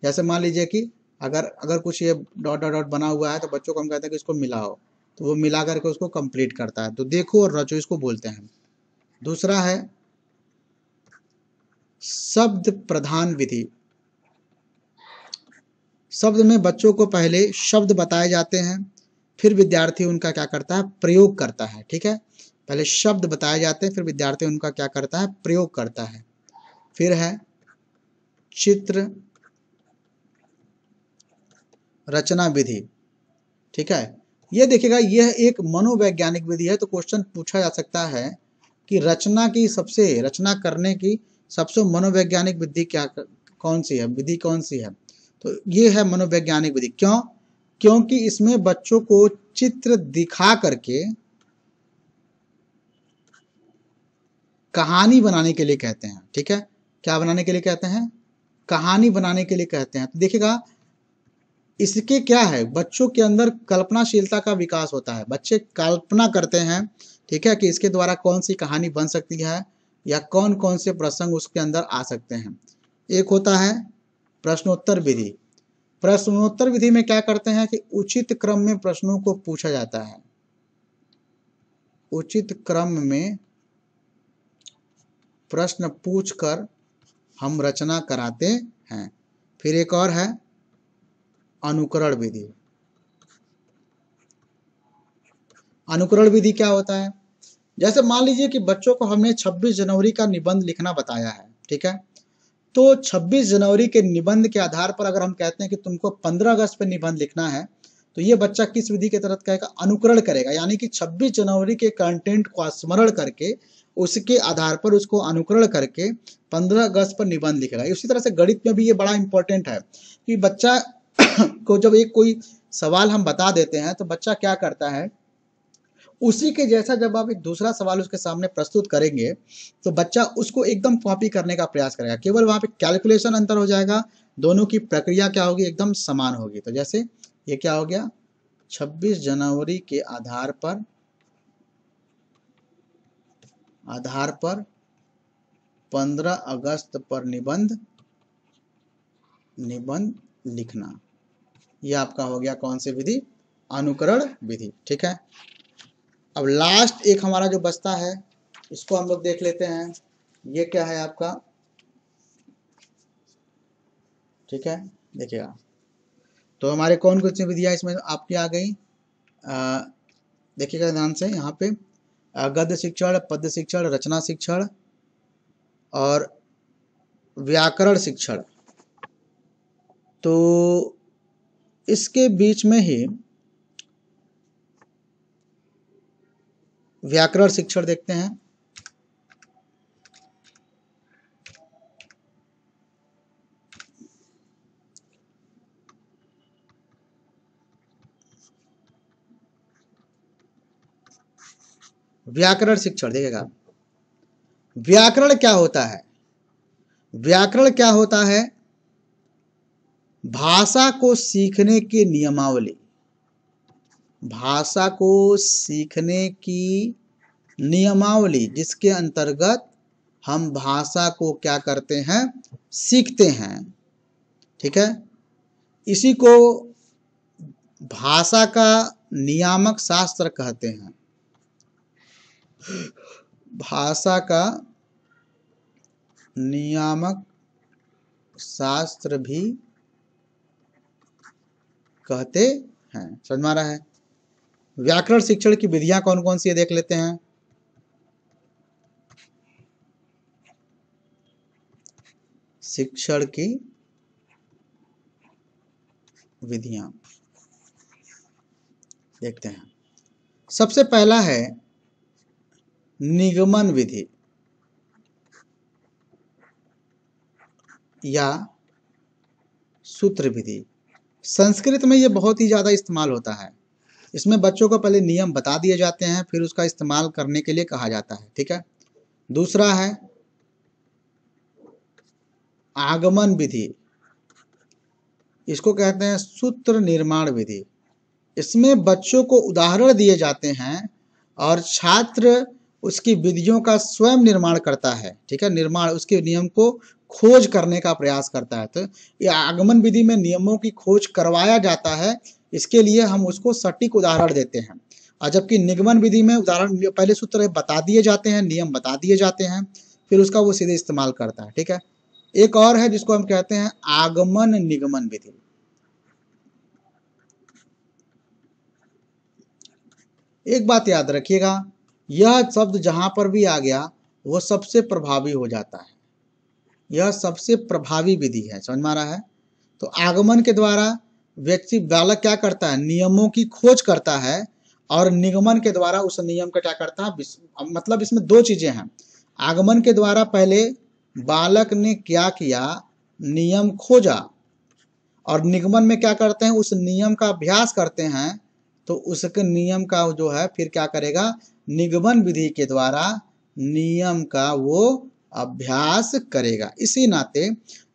जैसे मान लीजिए कि अगर अगर कुछ ये डॉट डॉट डॉट बना हुआ है तो बच्चों को हम कहते हैं कि इसको मिलाओ तो वो मिला करके उसको कंप्लीट करता है तो देखो और रचो इसको बोलते हैं दूसरा है शब्द प्रधान विधि शब्द में बच्चों को पहले शब्द बताए जाते हैं फिर विद्यार्थी उनका क्या करता है प्रयोग करता है ठीक है पहले शब्द बताए जाते हैं फिर विद्यार्थी उनका क्या करता है प्रयोग करता है फिर है चित्र रचना विधि ठीक है यह देखिएगा यह एक मनोवैज्ञानिक विधि है तो क्वेश्चन पूछा जा सकता है कि रचना की सबसे रचना करने की सबसे मनोवैज्ञानिक विधि क्या कौन सी है विधि कौन सी है तो ये है मनोवैज्ञानिक विधि क्यों क्योंकि इसमें बच्चों को चित्र दिखा करके कहानी बनाने के लिए कहते हैं ठीक है क्या बनाने के लिए कहते हैं कहानी बनाने के लिए कहते हैं तो देखिएगा इसके क्या है बच्चों के अंदर कल्पनाशीलता का विकास होता है बच्चे कल्पना करते हैं ठीक है कि इसके द्वारा कौन सी कहानी बन सकती है या कौन कौन से प्रसंग उसके अंदर आ सकते हैं एक होता है प्रश्नोत्तर विधि प्रश्नोत्तर विधि में क्या करते हैं कि उचित क्रम में प्रश्नों को पूछा जाता है उचित क्रम में प्रश्न पूछकर हम रचना कराते हैं फिर एक और है अनुकरण विधि अनुकरण विधि क्या होता है जैसे मान लीजिए कि बच्चों को हमने 26 जनवरी का निबंध लिखना बताया है ठीक है तो 26 जनवरी के निबंध के आधार पर अगर हम कहते हैं कि तुमको 15 अगस्त पर निबंध लिखना है तो ये बच्चा किस विधि के तहत कहेगा अनुकरण करेगा यानी कि 26 जनवरी के कंटेंट को स्मरण करके उसके आधार पर उसको अनुकरण करके 15 अगस्त पर निबंध लिखेगा उसी तरह से गणित में भी ये बड़ा इंपॉर्टेंट है कि बच्चा को जब एक कोई सवाल हम बता देते हैं तो बच्चा क्या करता है उसी के जैसा जब आप एक दूसरा सवाल उसके सामने प्रस्तुत करेंगे तो बच्चा उसको एकदम कॉपी करने का प्रयास करेगा केवल वहां पे कैलकुलेशन अंतर हो जाएगा दोनों की प्रक्रिया क्या होगी एकदम समान होगी तो जैसे ये क्या हो गया 26 जनवरी के आधार पर आधार पर 15 अगस्त पर निबंध निबंध लिखना यह आपका हो गया कौन सी विधि अनुकरण विधि ठीक है अब लास्ट एक हमारा जो बचता है इसको हम लोग देख लेते हैं ये क्या है आपका ठीक है देखिएगा तो हमारे कौन सी विधियां इसमें आपकी आ गई देखिएगा ध्यान से यहाँ पे गद्य शिक्षण पद्य शिक्षण रचना शिक्षण और व्याकरण शिक्षण तो इसके बीच में ही व्याकरण शिक्षण देखते हैं व्याकरण शिक्षण देखिएगा व्याकरण क्या होता है व्याकरण क्या होता है भाषा को सीखने की नियमावली भाषा को सीखने की नियमावली जिसके अंतर्गत हम भाषा को क्या करते हैं सीखते हैं ठीक है इसी को भाषा का नियामक शास्त्र कहते हैं भाषा का नियामक शास्त्र भी कहते हैं समझ मारा है व्याकरण शिक्षण की विधियां कौन कौन सी है देख लेते हैं शिक्षण की विधियां देखते हैं सबसे पहला है निगमन विधि या सूत्र विधि संस्कृत में यह बहुत ही ज़्यादा इस्तेमाल होता है इसमें बच्चों को पहले नियम बता दिए जाते हैं फिर उसका इस्तेमाल करने के लिए कहा जाता है ठीक है दूसरा है आगमन विधि इसको कहते हैं सूत्र निर्माण विधि इसमें बच्चों को उदाहरण दिए जाते हैं और छात्र उसकी विधियों का स्वयं निर्माण करता है ठीक है निर्माण उसके नियम को खोज करने का प्रयास करता है तो ये आगमन विधि में नियमों की खोज करवाया जाता है इसके लिए हम उसको सटीक उदाहरण देते हैं और जबकि निगमन विधि में उदाहरण पहले सूत्र बता दिए जाते हैं नियम बता दिए जाते हैं फिर उसका वो सीधे इस्तेमाल करता है ठीक है एक और है जिसको हम कहते हैं आगमन निगमन विधि एक बात याद रखिएगा यह शब्द जहां पर भी आ गया वह सबसे प्रभावी हो जाता है यह सबसे प्रभावी विधि है समझ मारा है तो आगमन के द्वारा व्यक्ति बालक क्या करता है नियमों की खोज करता है और निगमन के द्वारा उस नियम का क्या करता है मतलब इसमें दो चीजें हैं आगमन के द्वारा पहले बालक ने क्या किया नियम खोजा और निगमन में क्या करते हैं उस नियम का अभ्यास करते हैं तो उसके नियम का जो है फिर क्या करेगा निगमन विधि के द्वारा नियम का वो अभ्यास करेगा इसी नाते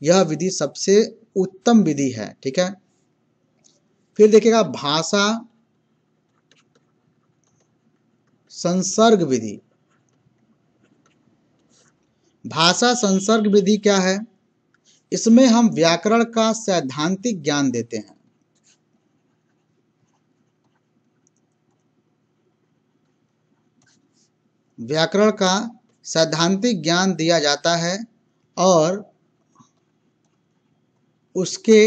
यह विधि सबसे उत्तम विधि है ठीक है फिर देखिएगा भाषा संसर्ग विधि भाषा संसर्ग विधि क्या है इसमें हम व्याकरण का सैद्धांतिक ज्ञान देते हैं व्याकरण का सैद्धांतिक ज्ञान दिया जाता है और उसके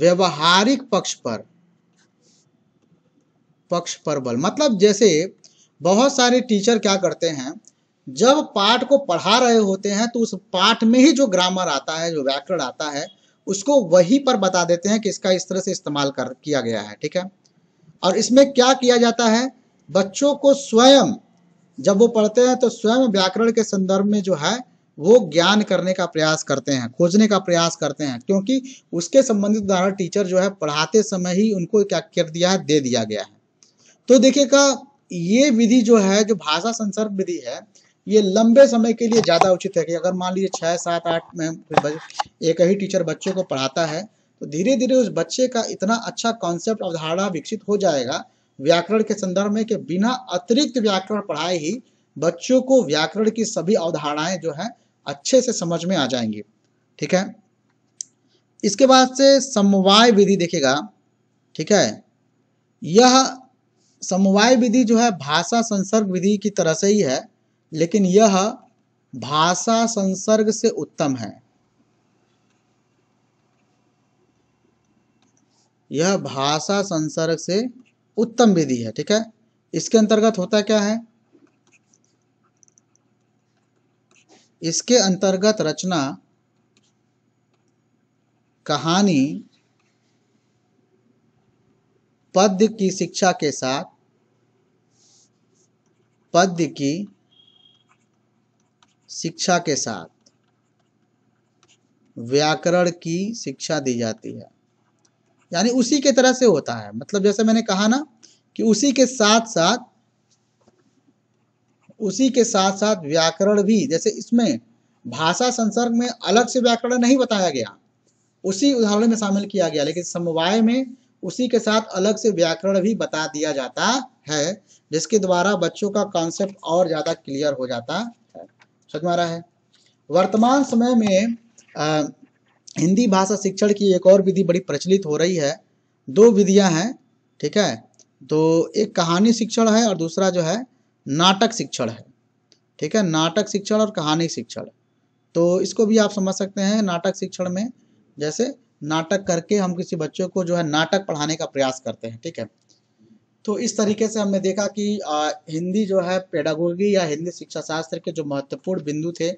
व्यवहारिक पक्ष पर पक्ष पर बल मतलब जैसे बहुत सारे टीचर क्या करते हैं जब पाठ को पढ़ा रहे होते हैं तो उस पाठ में ही जो ग्रामर आता है जो व्याकरण आता है उसको वही पर बता देते हैं कि इसका इस तरह से इस्तेमाल कर किया गया है ठीक है और इसमें क्या किया जाता है बच्चों को स्वयं जब वो पढ़ते हैं तो स्वयं व्याकरण के संदर्भ में जो है वो ज्ञान करने का प्रयास करते हैं खोजने का प्रयास करते हैं क्योंकि उसके संबंधित उदाहरण टीचर जो है पढ़ाते समय ही उनको क्या कर दिया है दे दिया गया है तो देखिएगा ये विधि जो है जो भाषा संसर्ग विधि है ये लंबे समय के लिए ज़्यादा उचित है कि अगर मान लीजिए छः सात आठ में एक ही टीचर बच्चों को पढ़ाता है तो धीरे धीरे उस बच्चे का इतना अच्छा कॉन्सेप्ट अवधारणा विकसित हो जाएगा व्याकरण के संदर्भ में कि बिना अतिरिक्त व्याकरण पढ़ाए ही बच्चों को व्याकरण की सभी अवधारणाएं जो है अच्छे से समझ में आ जाएंगी ठीक है इसके बाद से समवाय विधि देखेगा ठीक है यह समवाय विधि जो है भाषा संसर्ग विधि की तरह से ही है लेकिन यह भाषा संसर्ग से उत्तम है यह भाषा संसर्ग से उत्तम विधि है ठीक है इसके अंतर्गत होता क्या है इसके अंतर्गत रचना कहानी पद्य की शिक्षा के साथ पद्य की शिक्षा के साथ व्याकरण की शिक्षा दी जाती है यानी उसी के तरह से होता है मतलब जैसे मैंने कहा ना कि उसी के साथ साथ उसी के साथ साथ व्याकरण भी जैसे इसमें भाषा संसर्ग में अलग से व्याकरण नहीं बताया गया उसी उदाहरण में शामिल किया गया लेकिन समवाय में उसी के साथ अलग से व्याकरण भी बता दिया जाता है जिसके द्वारा बच्चों का कॉन्सेप्ट और ज़्यादा क्लियर हो जाता समझ आ रहा है वर्तमान समय में आ, हिंदी भाषा शिक्षण की एक और विधि बड़ी प्रचलित हो रही है दो विधियां हैं ठीक है तो एक कहानी शिक्षण है और दूसरा जो है नाटक शिक्षण है ठीक है नाटक शिक्षण और कहानी शिक्षण तो इसको भी आप समझ सकते हैं नाटक शिक्षण में जैसे नाटक करके हम किसी बच्चों को जो है नाटक पढ़ाने का प्रयास करते हैं ठीक है तो इस तरीके से हमने देखा कि आ, हिंदी जो है पेडागोगी या हिंदी शिक्षा शास्त्र के जो महत्वपूर्ण बिंदु थे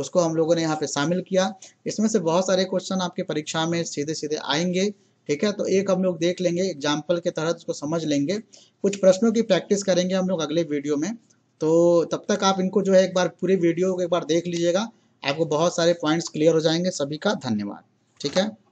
उसको हम लोगों ने यहाँ पे शामिल किया इसमें से बहुत सारे क्वेश्चन आपके परीक्षा में सीधे सीधे आएंगे ठीक है तो एक हम लोग देख लेंगे एग्जाम्पल के तहत उसको समझ लेंगे कुछ प्रश्नों की प्रैक्टिस करेंगे हम लोग अगले वीडियो में तो तब तक आप इनको जो है एक बार पूरी वीडियो को एक बार देख लीजिएगा आपको बहुत सारे पॉइंट्स क्लियर हो जाएंगे सभी का धन्यवाद ठीक है